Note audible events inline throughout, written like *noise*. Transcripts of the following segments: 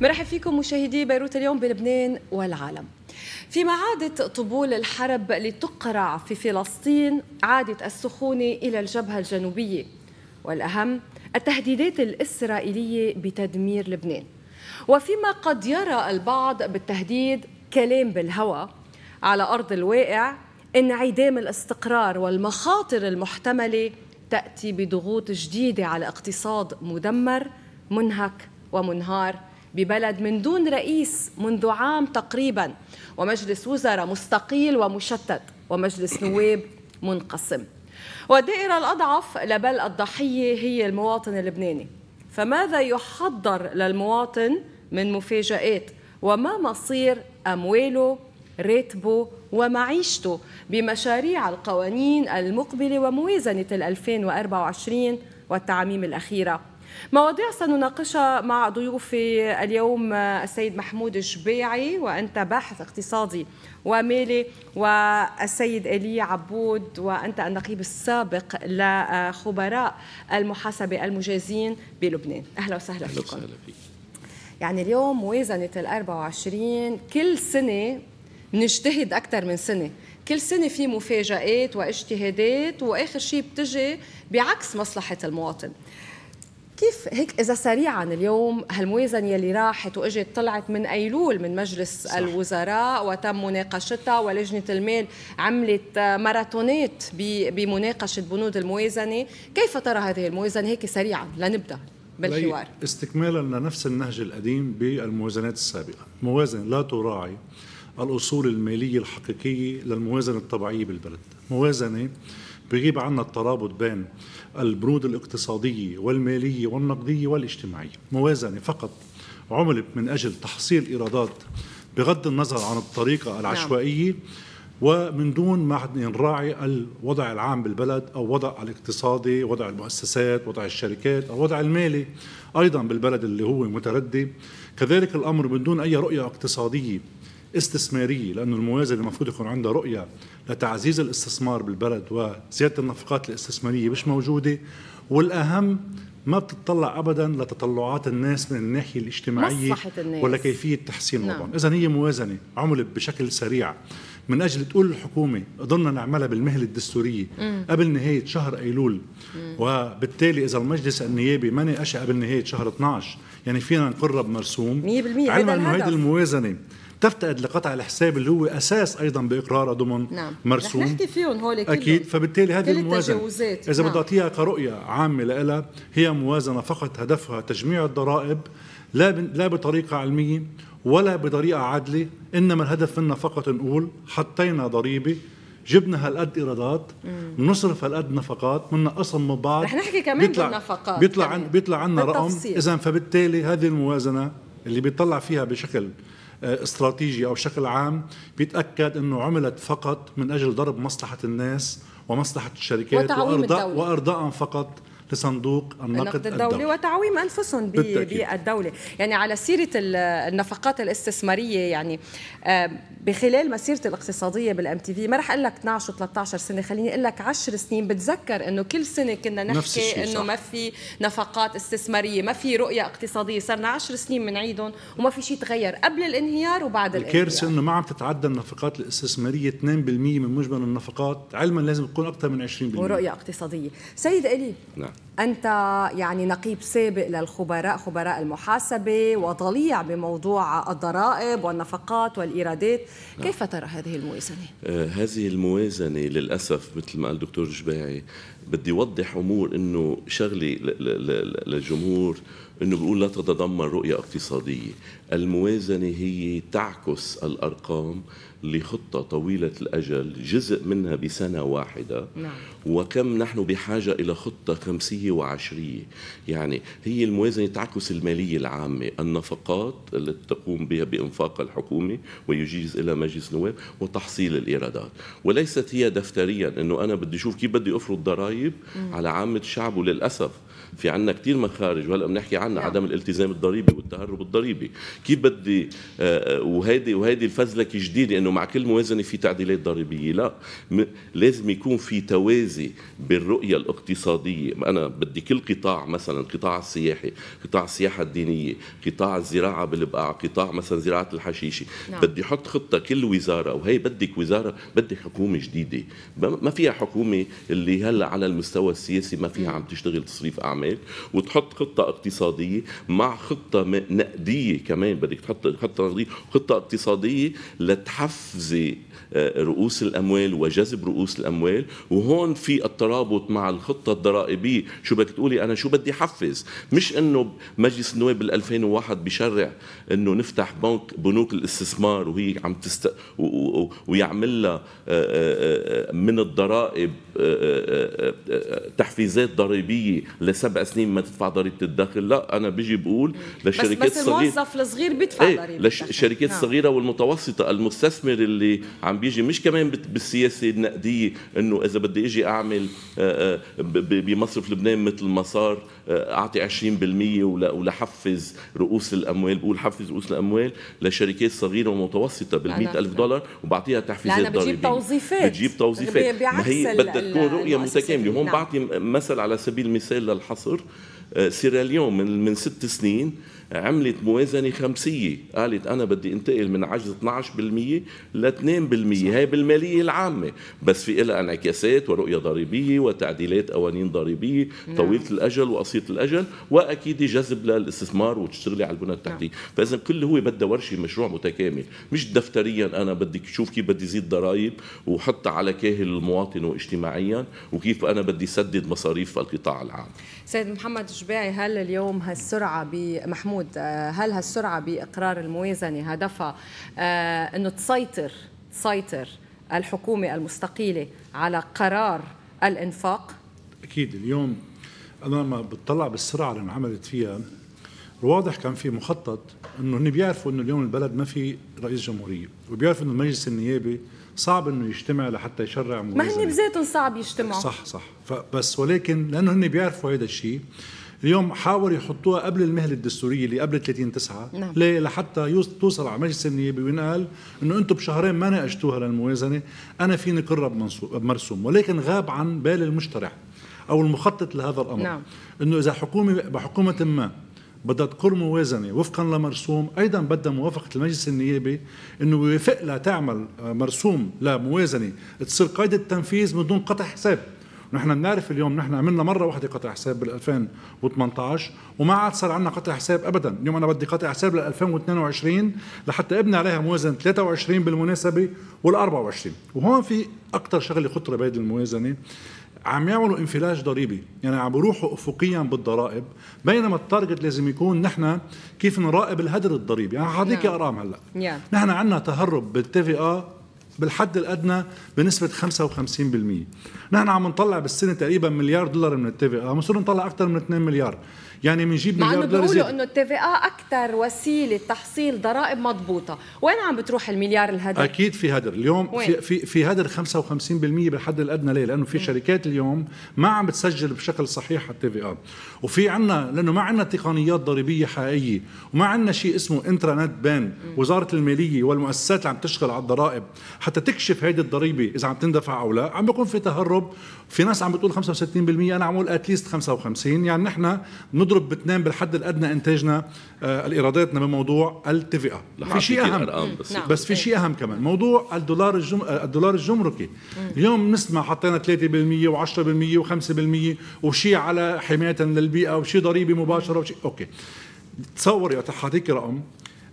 مرحب فيكم مشاهدي بيروت اليوم بلبنان والعالم فيما عادت طبول الحرب لتقرع في فلسطين عادت السخونة إلى الجبهة الجنوبية والأهم التهديدات الإسرائيلية بتدمير لبنان وفيما قد يرى البعض بالتهديد كلام بالهوى على أرض الواقع انعدام الاستقرار والمخاطر المحتملة تأتي بضغوط جديدة على اقتصاد مدمر منهك ومنهار ببلد من دون رئيس منذ عام تقريبا ومجلس وزراء مستقيل ومشتت ومجلس نواب منقسم والدائرة الأضعف لبل الضحية هي المواطن اللبناني فماذا يحضر للمواطن من مفاجآت وما مصير أمواله راتبه ومعيشته بمشاريع القوانين المقبلة وموازنة 2024 والتعميم الأخيرة مواضيع سنناقشها مع ضيوفي اليوم السيد محمود شبيعي وأنت باحث اقتصادي ومالي والسيد الي عبود وأنت النقيب السابق لخبراء المحاسبة المجازين بلبنان أهلا وسهلا أهلا فيكم وسهلا فيك. يعني اليوم موازنة ال 24 كل سنة بنجتهد أكثر من سنة كل سنة في مفاجآت واجتهادات وآخر شيء بتجي بعكس مصلحة المواطن كيف هيك اذا سريعا اليوم هالموازنه يلي راحت واجت طلعت من ايلول من مجلس صح. الوزراء وتم مناقشتها ولجنه المال عملت ماراثونات بمناقشه بنود الموازنه، كيف ترى هذه الموازنه هيك سريعا لنبدا بالحوار؟ استكمالا لنفس النهج القديم بالموازنات السابقه، موازنه لا تراعي الاصول الماليه الحقيقيه للموازنه الطبيعيه بالبلد، موازنه بغيب عنا الترابط بين البنود الاقتصادية والمالية والنقدية والاجتماعية موازنة فقط عملت من أجل تحصيل إيرادات بغض النظر عن الطريقة نعم. العشوائية ومن دون ما نراعي الوضع العام بالبلد او وضع الاقتصادي وضع المؤسسات وضع الشركات او وضع المالي ايضا بالبلد اللي هو متردي كذلك الامر من دون اي رؤيه اقتصاديه استثماريه لانه الموازنه المفروض يكون عندها رؤيه لتعزيز الاستثمار بالبلد وزياده النفقات الاستثماريه مش موجوده والاهم ما بتطلع ابدا لتطلعات الناس من الناحيه الاجتماعيه الناس. ولا كيفيه تحسين نعم. وضعهم، اذا هي موازنه عملت بشكل سريع من اجل تقول الحكومه قدرنا نعملها بالمهله الدستوريه مم. قبل نهايه شهر ايلول مم. وبالتالي اذا المجلس النيابي ما ناقشها قبل نهايه شهر 12 يعني فينا نقرب مرسوم 100% علما انه هيدي الموازنه تفتقد لقطع الحساب اللي هو اساس ايضا باقرار ضمن نعم. مرسوم رح نحكي فيهم هول اكيد فبالتالي هذه الموازنه اذا نعم. بدي اعطيها كرؤيه عامه لها هي موازنه فقط هدفها تجميع الضرائب لا لا بطريقه علميه ولا بطريقه عادله انما الهدف منا فقط نقول حطينا ضريبه جبنا هالقد ايرادات بنصرف هالقد نفقات بنقصهم من بعض رح نحكي كمان بيطلع بالنفقات بيطلع عن بيطلع عنا رقم اذا فبالتالي هذه الموازنه اللي بيطلع فيها بشكل آه، استراتيجي أو شكل عام بيتأكد أنه عملت فقط من أجل ضرب مصلحة الناس ومصلحة الشركات وأرضاء وأرضاء فقط لصندوق النقد, النقد الدولي, الدولي وتعويم انفسهم بالدوله يعني على سيره النفقات الاستثماريه يعني آه، بخلال مسيرتي الاقتصاديه بالام تي في ما رح اقول لك 12 و 13 سنه خليني اقول لك 10 سنين بتذكر انه كل سنه كنا نحكي انه ما في نفقات استثماريه ما في رؤيه اقتصاديه صرنا 10 سنين بنعيدهم وما في شيء تغير قبل الانهيار وبعد الانهيار الكارثه انه ما عم تتعدى النفقات الاستثماريه 2% من مجمل النفقات علما لازم تكون اكثر من 20% ورؤيه اقتصاديه سيد الي نعم أنت يعني نقيب سابق للخبراء خبراء المحاسبة وضليع بموضوع الضرائب والنفقات والإيرادات نعم. كيف ترى هذه الموازنة؟ آه هذه الموازنة للأسف مثل ما قال دكتور جباعي بدي أوضح أمور أنه شغلي للجمهور أنه بيقول لا تتضمن رؤية اقتصادية الموازنة هي تعكس الأرقام لخطة طويلة الأجل جزء منها بسنة واحدة نعم. وكم نحن بحاجة إلى خطة خمسية وعشرية يعني هي الموازنة تعكس المالية العامة النفقات التي تقوم بها بإنفاق الحكومة ويجيز إلى مجلس النواب وتحصيل الإيرادات وليست هي دفتريا أنه أنا بدي أشوف كيف بدي أفرض ضرائب على عامة الشعب وللأسف في عندنا كثير مخارج وهلا بنحكي عنها نعم. عدم الالتزام الضريبي والتهرب الضريبي كيف بدي آه، آه، وهيدي وهيدي الفزلك جديده انه مع كل موازنه في تعديلات ضريبيه لا لازم يكون في توازي بالرؤيه الاقتصاديه انا بدي كل قطاع مثلا القطاع السياحي قطاع السياحه الدينيه قطاع الزراعه بالبقاع قطاع مثلا زراعه الحشيشه نعم. بدي احط خطه كل وزاره وهي بدك وزاره بدك حكومه جديده ما فيها حكومه اللي هلا على المستوى السياسي ما فيها نعم. عم تشتغل تصريف اعمال الاعمال وتحط خطه اقتصاديه مع خطه نقديه كمان بدك تحط خطه نقديه خطه اقتصاديه لتحفزي آه، رؤوس الاموال وجذب رؤوس الاموال وهون في الترابط مع الخطه الضرائبيه شو بدك تقولي انا شو بدي حفز مش انه مجلس النواب بال 2001 بشرع انه نفتح بنك بنوك الاستثمار وهي عم تست ويعمل لها آه، آه، من الضرائب تحفيزات ضريبيه لسبع سنين ما تدفع ضريبه الدخل لا انا بيجي بقول للشركات بس, بس الموظف الصغير بيدفع ايه ضريبه للشركات نعم. الصغيره والمتوسطه المستثمر اللي عم عم بيجي مش كمان بالسياسه النقديه انه اذا بدي اجي اعمل آه، آه، بمصرف لبنان مثل ما صار آه، اعطي 20% ولحفز رؤوس الاموال بقول حفز رؤوس الاموال لشركات صغيره ومتوسطه بال 100000 دولار وبعطيها تحفيزات ضريبيه بتجيب توظيفات بتجيب توظيفات ما هي بدها تكون رؤيه متكامله هون نعم. بعطي مثل على سبيل المثال للحصر آه، سيراليون من من ست سنين عملت موازنة خمسية قالت أنا بدي انتقل من عجز 12% ل 2% هي بالمالية العامة بس في إلها انعكاسات ورؤية ضريبية وتعديلات قوانين ضريبية نعم. طويلة الأجل وقصيرة الأجل وأكيد جذب للاستثمار وتشتغلي على البنى التحتية نعم. فإذا كل هو بده ورشة مشروع متكامل مش دفتريا أنا بدي شوف كيف بدي زيد ضرائب وحطها على كاهل المواطن واجتماعيا وكيف أنا بدي سدد مصاريف القطاع العام سيد محمد تشبيعي هل اليوم هالسرعة بمحمود آه، هل هالسرعة بإقرار الموازنة هدفها آه، أنه تسيطر تسيطر الحكومة المستقيلة على قرار الإنفاق؟ أكيد اليوم أنا لما بتطلع بالسرعة اللي انعملت فيها واضح كان في مخطط انه هن بيعرفوا انه اليوم البلد ما في رئيس جمهوريه وبيعرفوا انه المجلس النيابي صعب انه يجتمع لحتى يشرع موازنه ما هن بذاتهم صعب يجتمعوا صح صح فبس ولكن لانه هن بيعرفوا هذا الشيء اليوم حاولوا يحطوها قبل المهله الدستوريه اللي قبل 30 9 نعم. ليه لحتى توصل على مجلس النيابه وينقال انه انتم بشهرين ما ناقشتوها للموازنه انا فيني قرب بمرسوم ولكن غاب عن بال المشترع او المخطط لهذا الامر نعم. انه اذا حكومه بحكومه ما بدها تقر موازنة وفقا لمرسوم أيضا بدها موافقة المجلس النيابي أنه يوافق لها تعمل مرسوم لموازنة تصير قيد التنفيذ من دون قطع حساب نحن بنعرف اليوم نحن عملنا مره واحده قطع حساب بال 2018 وما عاد صار عندنا قطع حساب ابدا اليوم انا بدي قطع حساب لل 2022 لحتى ابني عليها موازنه 23 بالمناسبه وال 24 وهون في اكثر شغله خطره بهيدي الموازنه عم يعملوا انفلاج ضريبي يعني عم بيروحوا افقيا بالضرائب بينما التارجت لازم يكون نحن كيف نراقب الهدر الضريبي انا يعني حاعطيك نعم. ارقام هلا نحن عندنا تهرب بالتي بالتفئه بالحد الادنى بنسبه 55% نحن عم نطلع بالسنه تقريبا مليار دولار من في عم آه، نصير نطلع اكثر من 2 مليار يعني بنجيب مليار دولار بيقولوا انه التي في اكثر وسيله تحصيل ضرائب مضبوطه وين عم بتروح المليار الهدر اكيد في هدر اليوم في في, في هدر 55% بالحد الادنى ليه لانه في شركات اليوم ما عم بتسجل بشكل صحيح التي في اه وفي عندنا لانه ما عندنا تقنيات ضريبيه حقيقيه وما عندنا شيء اسمه انترنت بان وزاره الماليه والمؤسسات اللي عم تشتغل على الضرائب حتى تكشف هيدي الضريبه اذا عم تندفع او لا عم بيكون في تهرب في ناس عم بتقول 65% انا عم اقول اتليست 55 يعني نحن بنضرب باثنين بالحد الادنى انتاجنا آه الايراداتنا بموضوع التفئه في شيء اهم بس, نعم. بس في شيء اهم كمان موضوع الدولار الجم... آه، الدولار الجمركي مم. اليوم بنسمع حطينا 3% و10% و5% وشيء على حمايه للبيئه وشيء ضريبه مباشره وشيء اوكي تصوري اعطيك رقم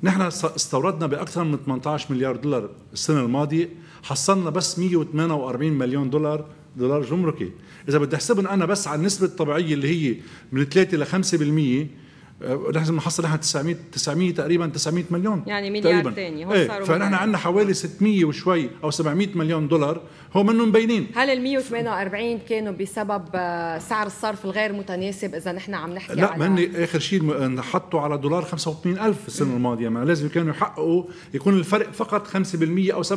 نحن استوردنا باكثر من 18 مليار دولار السنه الماضيه حصلنا بس 148 مليون دولار دولار جمركي اذا بدي احسبهم انا بس على النسبه الطبيعيه اللي هي من 3 ل 5% نحن بنحصل نحن 900 900 تقريبا 900 مليون يعني مليار ثاني هو ايه فنحن عندنا حوالي 600 وشوي او 700 مليون دولار هو منهم مبينين هل ال 148 كانوا بسبب آه، سعر الصرف الغير متناسب اذا نحن عم نحكي لا ما هن اخر شيء حطوا على دولار 85000 السنه الماضيه ما لازم كانوا يحققوا يكون الفرق فقط 5% او 7%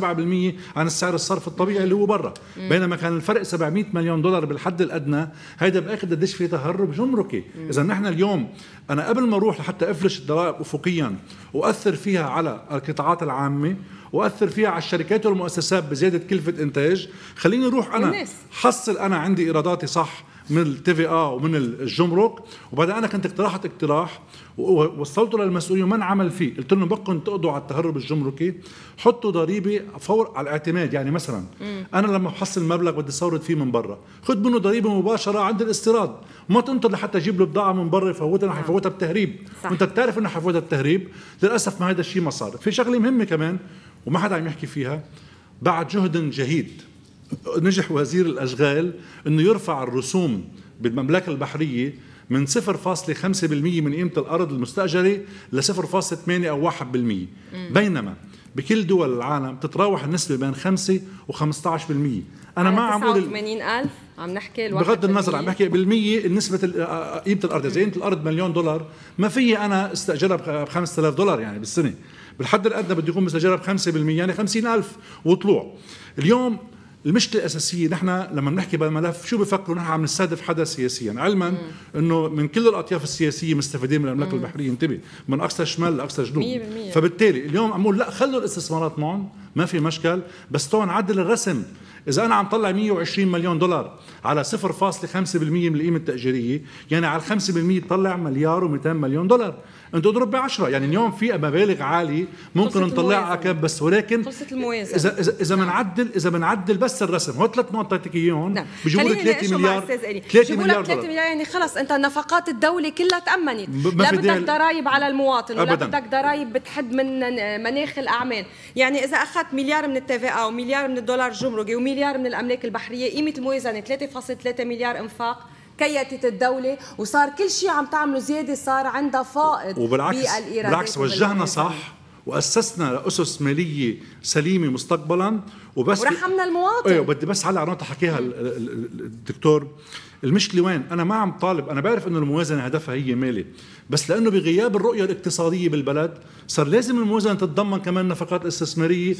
عن السعر الصرف الطبيعي اللي هو برا بينما كان الفرق 700 مليون دولار بالحد الادنى هيدا باخذ قديش في تهرب جمركي اذا نحن اليوم انا قبل ما اروح لحتى افرش الضرائب افقيا واثر فيها على القطاعات العامه واثر فيها على الشركات والمؤسسات بزياده كلفه انتاج خليني اروح انا الناس. حصل انا عندي ايراداتي صح من التي في اه ومن الجمرك وبعدين انا كنت اقترحت اقتراح ووصلته للمسؤولين ومن عمل فيه قلت لهم بقوا تقضوا على التهرب الجمركي حطوا ضريبه فور على الاعتماد يعني مثلا انا لما بحصل مبلغ بدي استورد فيه من برا خذ منه ضريبه مباشره عند الاستيراد ما تنطر لحتى اجيب له بضاعه من برا يفوتها رح نعم. حيفوتها بتهريب صح. وانت بتعرف انه حيفوتها بتهريب للاسف ما هذا الشيء ما صار في شغله مهمه كمان وما حدا عم يحكي فيها بعد جهد جهيد نجح وزير الأشغال أنه يرفع الرسوم بالمملكة البحرية من 0.5% من قيمة الأرض المستأجرة ل 0.8 أو 1% بينما بكل دول العالم تتراوح النسبة بين 5 و 15% أنا ما عم بقول 89000 عم نحكي الواحد بغض النظر عم بحكي بالمية نسبة قيمة الأرض إذا قيمة الأرض مليون دولار ما في أنا استأجرها ب 5000 دولار يعني بالسنة بالحد الادنى بده يكون مستجرها ب 5% يعني 50000 وطلوع اليوم المشكله الاساسيه نحن لما بنحكي بالملف شو بفكروا نحن عم نستهدف حدا سياسيا علما انه من كل الاطياف السياسيه مستفيدين من الاملاك البحريه انتبه من اقصى الشمال لاقصى الجنوب فبالتالي اليوم عم لا خلوا الاستثمارات معهم ما في مشكل بس تعال عدل الرسم إذا أنا عم طلع 120 مليون دولار على 0.5% من القيمة التأجيرية يعني على 5% طلع مليار و200 مليون دولار أنت اضرب ب 10 يعني اليوم في مبالغ عالية ممكن نطلعها كم بس ولكن قصة الموازنة إذا إذا إذا بنعدل نعم. إذا بنعدل بس الرسم هو ثلاث نقط اعطيتك اياهم نعم. لك 3 مليار 3 مليار 3 مليار يعني خلص أنت نفقات الدولة كلها تأمنت لا بدك ضرائب على المواطن ولا بدك ضرائب بتحد من مناخ الأعمال يعني إذا أخذت مليار من التي في أو مليار من الدولار الجمركي مليار من الاملاك البحريه قيمه الموازنه 3.3 مليار انفاق كيتت الدولة وصار كل شيء عم تعمله زيادة صار عندها فائض وبالعكس بالعكس وجهنا صح واسسنا اسس ماليه سليمه مستقبلا وبس ورحمنا المواطن ايوه بدي بس على على نقطه حكيها الدكتور المشكله وين انا ما عم طالب انا بعرف انه الموازنه هدفها هي مالي بس لانه بغياب الرؤيه الاقتصاديه بالبلد صار لازم الموازنه تتضمن كمان نفقات استثماريه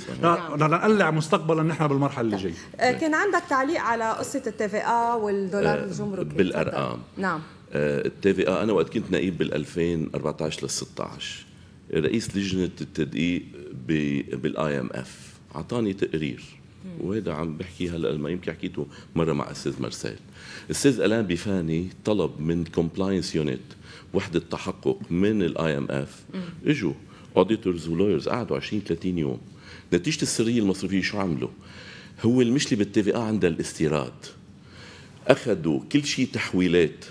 لنقلع مستقبلا نحن بالمرحله اللي جايه آه، كان عندك تعليق على قصه التي والدولار آه، الجمركي بالارقام نعم آه، التي انا وقت كنت نائب بال 2014 لل 16 رئيس لجنه التدقيق بالاي ام اف اعطاني تقرير وهذا عم بحكي هلا ما يمكن حكيته مره مع استاذ مرسال استاذ الان بيفاني طلب من كومبلاينس يونت وحده تحقق من الاي ام اف اجوا اوديتورز ولويرز قعدوا 20 30 يوم نتيجه السريه المصرفيه شو عملوا؟ هو المشكله بالتي في عندها الاستيراد اخذوا كل شيء تحويلات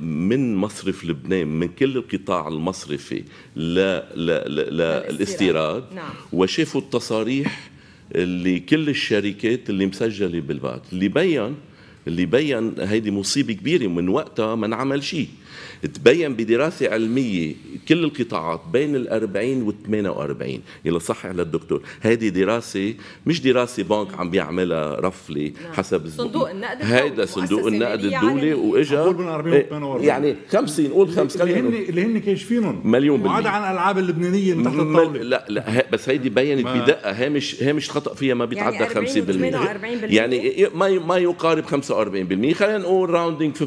من مصرف لبنان من كل القطاع المصرفي للاستيراد نعم. وشافوا التصاريح اللي كل الشركات اللي مسجله بالبنك اللي بين اللي بين هيدي مصيبه كبيره من وقتها ما انعمل شيء تبين بدراسة علمية كل القطاعات بين ال 40 وال 48 يلا صحح للدكتور هذه دراسة مش دراسة بنك عم بيعملها رفلي نعم. حسب صندوق النقد هذا صندوق النقد يعني الدولي واجا إيه، يعني 50 قول 50 اللي هن اللي هن كاشفينهم مليون بالمية وعدا عن الالعاب اللبنانية من تحت الطاولة لا لا بس هيدي بينت بدقة هامش هامش خطأ فيها ما بيتعدى يعني 50% بالمية. يعني ما ما يقارب 45% خلينا نقول راوندينج 50% 50%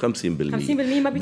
50% ما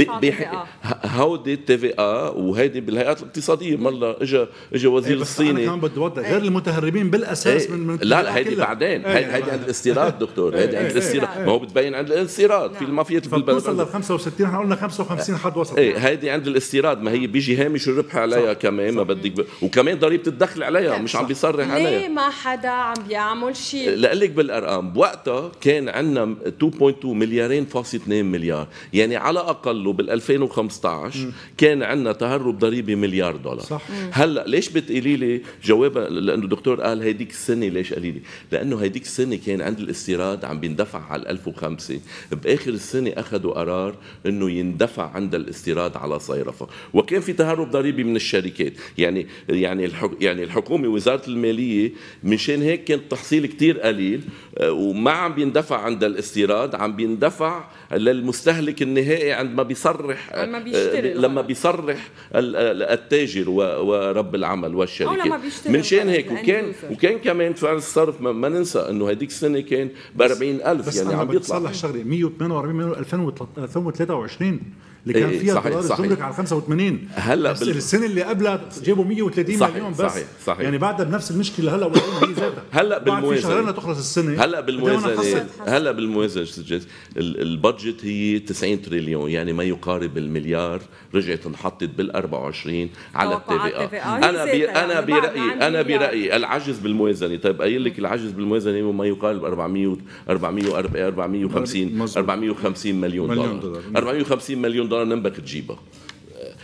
هودي تي في ا وهيدي بالهيئات الاقتصاديه مره اجى اجى إيه، وزير الصيني انا كمان بدي اوضح غير المتهربين بالاساس إيه، من, من لا لا هيدي بعدين إيه، هيدي عند الاستيراد دكتور هيدي عند الاستيراد ما هو بتبين عند الاستيراد في المافيا في البلد وصل ل 65 احنا قلنا 55 حد وصل ايه هيدي عند الاستيراد ما هي بيجي هامش الربح عليها كمان ما بدك وكمان ضريبه الدخل عليها مش عم بيصرح عليها ليه ما حدا عم بيعمل شيء لقلك بالارقام بوقتها كان عندنا 2.2 مليارين فاصل 2 مليار يعني على اقل قبله بال 2015 كان عندنا تهرب ضريبي مليار دولار صح. هلا ليش بتقولي لي جوابها لانه الدكتور قال هيديك السنه ليش قليله؟ لي لانه هيديك السنه كان عند الاستيراد عم بيندفع على 1005 باخر السنه اخذوا قرار انه يندفع عند الاستيراد على صيرفه وكان في تهرب ضريبي من الشركات يعني يعني يعني الحكومه وزاره الماليه مشان هيك كان التحصيل كثير قليل آه، وما عم بيندفع عند الاستيراد عم بيندفع للمستهلك النهائي عندما بيصرح لما بيشتري آه، لما بيصرح التاجر ورب العمل والشركه من شان هيك وكان وكان كمان فعل الصرف ما ننسى انه هذيك السنه كان ب 40000 يعني عم بيطلع بس انا بتصلح شغله 148 من 2023 اللي كان إيه، فيها صحيح قرار الجمرك على 85 هلا بس بال... السنه اللي قبلها جابوا 130 صحيح مليون بس صحيح صحيح يعني بعدها بنفس المشكله هلا هي ذاتها هلا بالموازنه في شهرين تخلص السنه هلا بالموازنه إيه، هلا بالموازنه البادجت هي 90 تريليون يعني ما يقارب المليار رجعت انحطت بال 24 على التبقى انا بي... انا يعني برايي انا برايي العجز بالموازنه طيب قايل لك العجز بالموازنه ما يقارب 400 400 450 450 مليون دولار 450 مليون دولار النضاره نمبك تجيبها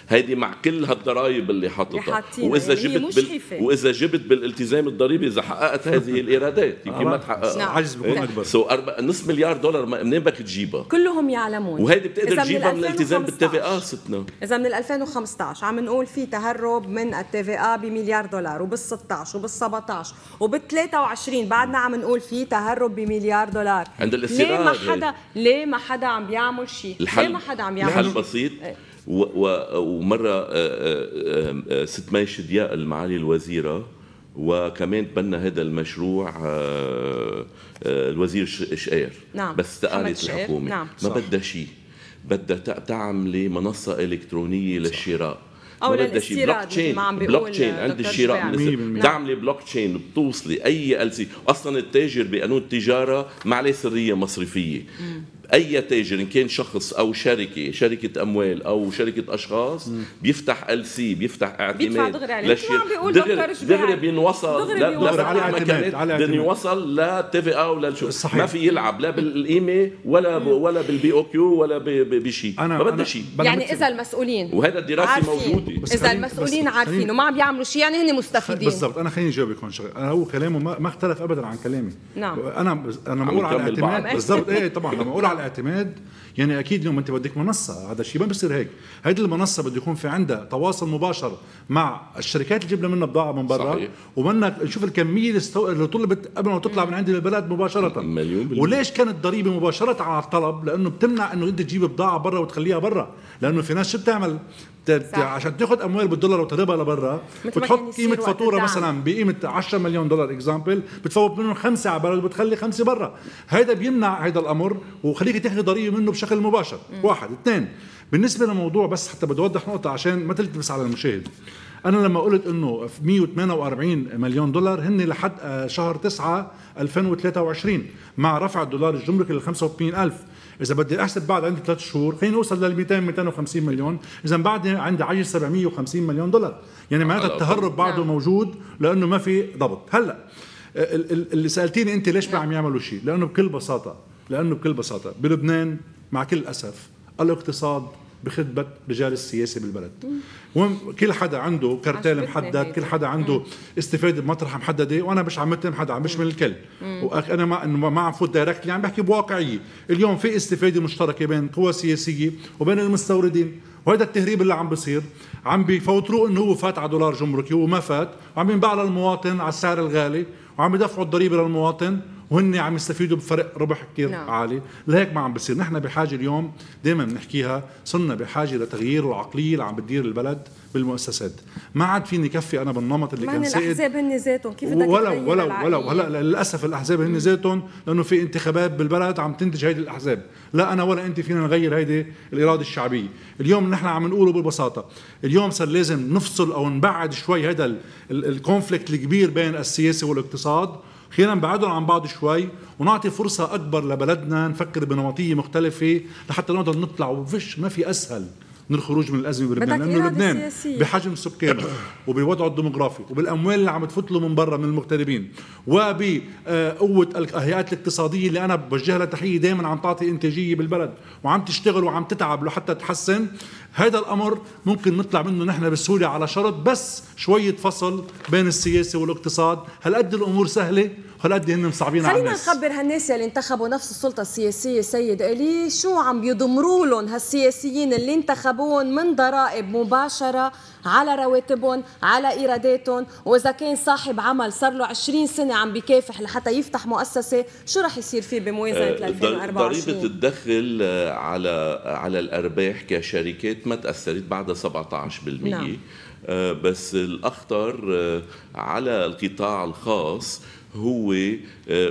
هيدي مع كل هالضرائب اللي حاططها واذا يعني جبت بال... واذا جبت بالالتزام الضريبي اذا حققت هذه الايرادات يمكن آه، ما تحققها نعم. عجز بكون اكبر سو أربع... نصف مليار دولار منين بدك تجيبها كلهم يعلمون وهيدي بتقدر تجيبها من, من الالتزام بالتي في اه ستنا اذا من 2015 عم نقول في تهرب من التي في اه بمليار دولار وبال 16 وبال 17 وبال 23 بعدنا عم نقول في تهرب بمليار دولار عند الاستيراد ليه ما حدا ليه ما حدا عم بيعمل شيء؟ ليه ما حدا عم يعمل الحل بسيط إيه. ومره آه، آه، آه، ست مي شدياق المعالي الوزيره وكمان تبنى هذا المشروع الوزير شقير نعم. بس استقالت الحكومه نعم. ما بدها شيء بدها تعملي منصه الكترونيه للشراء او للاستيراد بلوك تشين بلوك تشين عند الشراء تعملي بلوك تشين بتوصلي اي ال سي اصلا التاجر بقانون التجاره ما عليه سريه مصرفيه مم. اي تاجر ان كان شخص او شركه شركه اموال او شركه اشخاص بيفتح ال سي بيفتح اعتماد للشركه دغري دغري بينوصل دغري على اعتماد بينوصل لا تي في او لا ما في يلعب لا بالقيمه ولا ولا بالبي او كيو ولا بشيء ما بدنا شيء يعني اذا المسؤولين وهذا الدراسه موجوده اذا المسؤولين عارفين وما عم بيعملوا شيء يعني هن مستفيدين بالضبط انا خليني اجاوبك هون شغله انا هو كلامه ما, ما اختلف ابدا عن كلامي نعم انا انا بقول على الاعتماد بالضبط ايه طبعا لما اقول على اعتماد يعني اكيد اليوم انت بدك منصه هذا الشيء ما بيصير هيك هيدي المنصه بده يكون في عندها تواصل مباشر مع الشركات اللي جبنا منها بضاعه من برا وبدنا نشوف الكميه اللي, استو... اللي طلبت قبل ما تطلع من عندي للبلد مباشره مليون بالمئة. وليش كانت ضريبه مباشره على الطلب لانه بتمنع انه انت تجيب بضاعه برا وتخليها برا لانه في ناس شو بتعمل عشان تاخذ اموال بالدولار وتضربها لبرا بتحط قيمه فاتوره مثلا بقيمه 10 مليون دولار اكزامبل بتفوت منهم خمسه على بلد وبتخلي خمسه برا هذا بيمنع هذا الامر وخلي تيجي تاخذي ضريبه منه بشكل مباشر مم. واحد اثنين بالنسبه لموضوع بس حتى بدي اوضح نقطه عشان ما تلتبس على المشاهد انا لما قلت انه 148 مليون دولار هن لحد آه، شهر 9 2023 مع رفع الدولار الجمركي لل 75000 اذا بدي احسب بعد عندي ثلاث شهور خليني اوصل لل 200 250 مليون اذا بعد عندي عجز 750 مليون دولار يعني معناتها آه، التهرب بعده نعم. موجود لانه ما في ضبط هلا اللي سالتيني انت ليش ما عم يعملوا شيء لانه بكل بساطه لأنه بكل بساطة بلبنان مع كل الأسف الاقتصاد بخدمة رجال السياسة بالبلد كل حدا عنده كرتال محدد كل حدا عنده مم. استفادة بمطرح محددة وأنا مش عم متهم حدا عم بشمل الكل وأنا ما ما عم فوت دايركتلي عم بحكي بواقعية اليوم في استفادة مشتركة بين قوى سياسية وبين المستوردين وهذا التهريب اللي عم بصير عم بيفوتروه انه هو فات على دولار جمركي وما فات وعم ينباع للمواطن على السعر الغالي وعم يدفعوا الضريبه للمواطن وهن عم يستفيدوا بفرق ربح كثير نعم. عالي لهيك ما عم بصير نحن بحاجه اليوم دائما بنحكيها صرنا بحاجه لتغيير العقليه اللي عم بتدير البلد بالمؤسسات ما عاد فيني كفي انا بالنمط اللي كان سائد الاحزاب هن ذاتهم كيف بدك ولا ولو ولو هلا للاسف الاحزاب هن ذاتهم لانه في انتخابات بالبلد عم تنتج هيدي الاحزاب لا انا ولا انت فينا نغير هيدي الاراده الشعبيه اليوم نحن عم نقوله ببساطه اليوم صار لازم نفصل او نبعد شوي هذا الكونفليكت الكبير بين السياسه والاقتصاد خلينا نبعدهم عن بعض شوي ونعطي فرصة أكبر لبلدنا نفكر بنمطية مختلفة لحتى نقدر نطلع وفش ما في أسهل من الخروج من الازمه بلبنان لانه لبنان بحجم سكانه وبوضعه الديموغرافي وبالاموال اللي عم تفوت له من برا من المغتربين وبقوه الهيئات الاقتصاديه اللي انا بوجه لها تحيه دائما عم تعطي انتاجيه بالبلد وعم تشتغل وعم تتعب لحتى تحسن هذا الامر ممكن نطلع منه نحن بسهوله على شرط بس شويه فصل بين السياسه والاقتصاد هل قد الامور سهله قد هن إيه مصعبين على الناس خلينا نخبر هالناس اللي انتخبوا نفس السلطه السياسيه سيد الي شو عم بيضمروا لهم هالسياسيين اللي انتخبوهم من ضرائب مباشره على رواتبهم على ايراداتهم واذا كان صاحب عمل صار له 20 سنه عم بكافح لحتى يفتح مؤسسه شو رح يصير فيه بموازنه 2024 آه، ضريبه الدخل آه، على على الارباح كشركات ما تاثرت بعدها 17% نعم. آه، بس الاخطر على القطاع الخاص هو آه،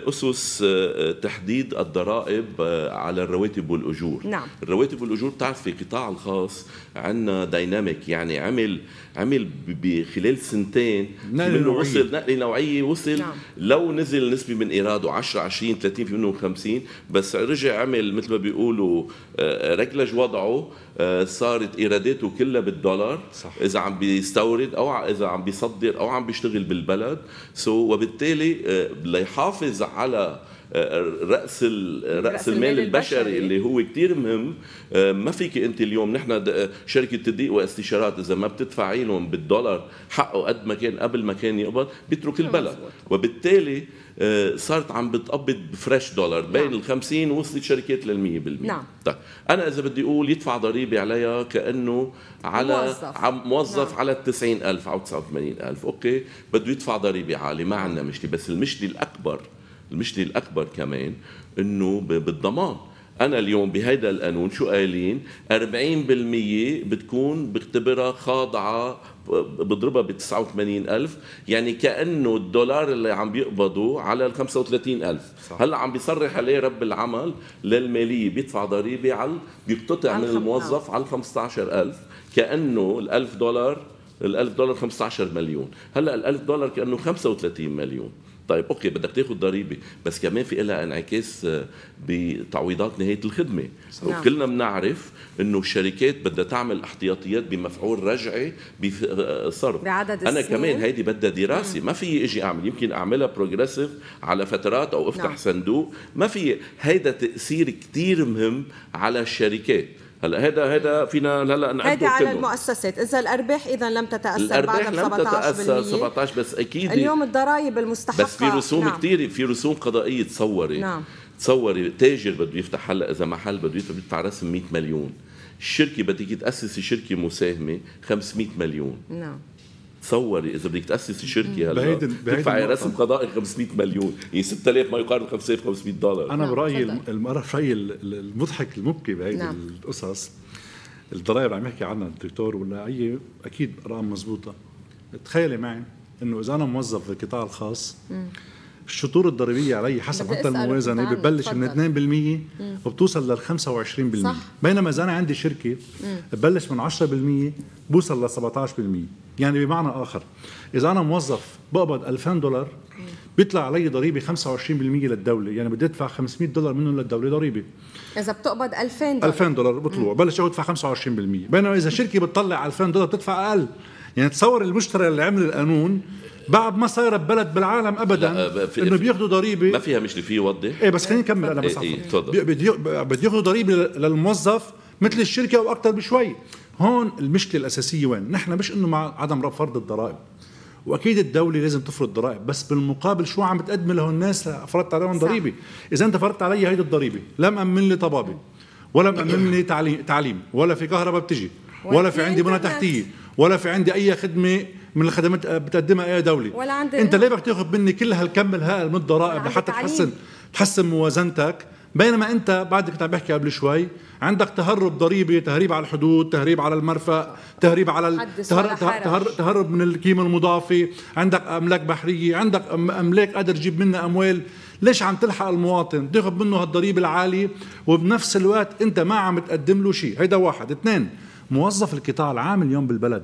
اسس آه، آه، تحديد الضرائب على الرواتب والاجور نعم. الرواتب والاجور بتعرف في القطاع الخاص عندنا دايناميك يعني عمل عمل بخلال سنتين نقل منه نوعية. وصل نقله نوعيه وصل نعم. لو نزل نسبه من ايراده 10 20 30 في منه 50 بس رجع عمل مثل ما بيقولوا ركلج وضعه صارت ايراداته كلها بالدولار صح. اذا عم بيستورد او اذا عم بيصدر او عم بيشتغل بالبلد سو so وبالتالي إيه، ليحافظ على راس راس المال البشري اللي هو كثير مهم آه، ما فيك انت اليوم نحن شركه تدقيق واستشارات اذا ما بتدفعي لهم بالدولار حقه قد ما كان قبل ما كان يقبض بيترك البلد وبالتالي آه، صارت عم بتقبض فريش دولار نعم. بين ال 50 وصلت شركات لل 100% نعم طيب انا اذا بدي اقول يدفع ضريبه عليها كانه على موظف, موظف نعم. على ال 90000 او 89000 اوكي بده يدفع ضريبه عاليه ما عندنا مشكله بس المشكله الاكبر المشكله الاكبر كمان انه بالضمان انا اليوم بهيدا القانون شو قايلين 40% بتكون بختبرها خاضعه بضربها ب 89000 يعني كانه الدولار اللي عم بيقبضوا على ال 35000 الف هلا عم بيصرح عليه رب العمل للماليه بيدفع ضريبه على بيقتطع من الموظف آه. على ال 15000 كانه ال 1000 دولار ال 1000 دولار 15 مليون هلا ال 1000 دولار كانه 35 مليون طيب اوكي بدك تاخذ ضريبه بس كمان في لها انعكاس آه، بتعويضات نهايه الخدمه صحيح. نعم. وكلنا بنعرف انه الشركات بدها تعمل احتياطيات بمفعول رجعي بصرف آه، بعدد السنين. انا كمان هيدي بدها دراسه ما في اجي اعمل يمكن اعملها بروجريسيف على فترات او افتح نعم. صندوق ما في هيدا تاثير كثير مهم على الشركات هلا هذا هذا فينا هلا نعده هذا على المؤسسات اذا الارباح اذا لم تتاثر الارباح بعد لم 17% تتاثر 17 بس اكيد اليوم الضرائب المستحقه بس في رسوم نعم. كثير في رسوم قضائيه تصوري نعم تصوري تاجر بده يفتح هلا اذا محل بده يدفع رسم 100 مليون الشركه بدك تاسسي شركه مساهمه 500 مليون نعم تصوري اذا بدك تاسسي شركه هلا تدفعي رسم قضائي 500 مليون يعني 6000 ما يقارب 5500 دولار انا نعم، برايي برايي المضحك المبكي بهيدي نعم. القصص الضرائب عم يحكي عنها الدكتور ولا اي اكيد ارقام مزبوطه تخيلي معي انه اذا انا موظف بالقطاع الخاص مم. الشطور الضريبيه علي حسب حتى الموازنه ببلش من 2% وبتوصل لل 25% صح. بينما اذا انا عندي شركه ببلش من 10% بوصل ل 17% يعني بمعنى اخر اذا انا موظف بقبض 2000 دولار بيطلع علي ضريبه 25% للدوله يعني بدي ادفع 500 دولار منهم للدوله ضريبه اذا بتقبض 2000 دولار 2000 دولار بطلوع بلش ادفع 25% بينما اذا شركه بتطلع 2000 دولار بتدفع اقل يعني تصور المشتري اللي عمل القانون بعد ما صايره ببلد بالعالم ابدا آه، انه بياخذوا ضريبه ما فيها مشكله في وضح ايه بس خليني اكمل انا بس إيه, إيه، بدي بدي ياخذوا ضريبه للموظف مثل الشركه واكثر بشوي هون المشكله الاساسيه وين نحن مش انه مع عدم فرض الضرائب واكيد الدوله لازم تفرض ضرائب بس بالمقابل شو عم تقدم لهون الناس فرضت عليهم ضريبه اذا انت فرضت علي هيدي الضريبه لم امن لي طبابه ولا مأمن لي تعليم ولا في كهرباء بتجي ولا في عندي بنى تحتيه ولا في عندي اي خدمه من الخدمات آه، بتقدمها اي دوله ولا عند انت ليه بدك تاخذ مني كل هالكم الهائل من الضرائب لحتى تحسن تحسن موازنتك بينما انت بعد كنت عم بحكي قبل شوي عندك تهرب ضريبي تهريب على الحدود تهريب على المرفأ تهريب على تهرب, تهرب, تهرب من القيمة المضافة عندك أملاك بحرية عندك أملاك قادر تجيب منها أموال ليش عم تلحق المواطن تاخذ منه هالضريبة العالية وبنفس الوقت أنت ما عم تقدم له شيء هيدا واحد اثنين موظف القطاع العام اليوم بالبلد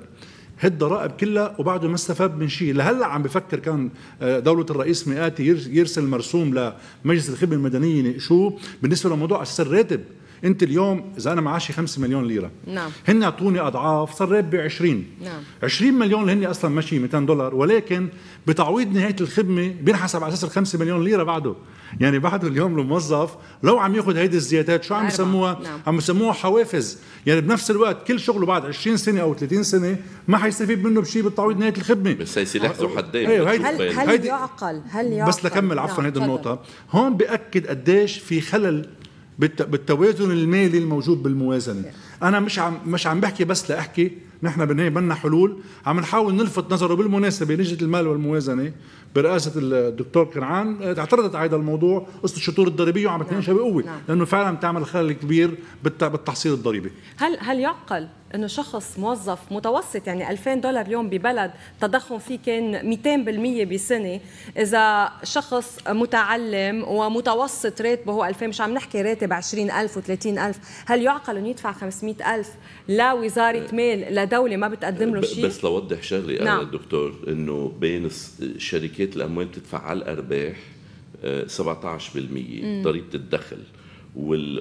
الضرائب كلها وبعده ما استفاد من شيء لهلا عم بفكر كان آه، دولة الرئيس مئاتي يرسل مرسوم لمجلس الخدمة المدنية يناقشوه بالنسبة لموضوع أساس الراتب انت اليوم اذا انا معاشي 5 مليون ليره نعم هن اعطوني اضعاف صار ب 20 نعم 20 مليون اللي هن اصلا ماشي 200 دولار ولكن بتعويض نهايه الخدمه بينحسب على اساس ال 5 مليون ليره بعده يعني بعده اليوم الموظف لو عم ياخذ هيدي الزيادات شو عم يسموها؟ نعم. عم يسموها حوافز يعني بنفس الوقت كل شغله بعد 20 سنه او 30 سنه ما حيستفيد منه بشيء بالتعويض نهايه الخدمه بس هي سلاح ذو حدين أيوة، هل, هل يعقل هل يعقل بس لكمل عفوا هيدي نعم، النقطه هون بأكد قديش في خلل بالتوازن المالي الموجود بالموازنه انا مش عم مش عم بحكي بس لاحكي نحن بالنهايه بدنا حلول عم نحاول نلفت نظره بالمناسبه لجنه المال والموازنه برئاسه الدكتور كنعان اعترضت على هذا الموضوع قصه الشطور الضريبيه وعم تناقشها بقوه نعم. لانه فعلا بتعمل خلل كبير بالتحصيل الضريبي هل هل يعقل انه شخص موظف متوسط يعني 2000 دولار اليوم ببلد تضخم فيه كان 200% بسنه اذا شخص متعلم ومتوسط راتبه هو 2000 مش عم نحكي راتب 20000 و30000 هل يعقل انه يدفع 500000 لوزاره آه. مال لدوله ما بتقدم له شيء بس لوضح شغله نعم. انا دكتور انه بين شركات الاموال بتدفع على الارباح 17% آه، ضريبه الدخل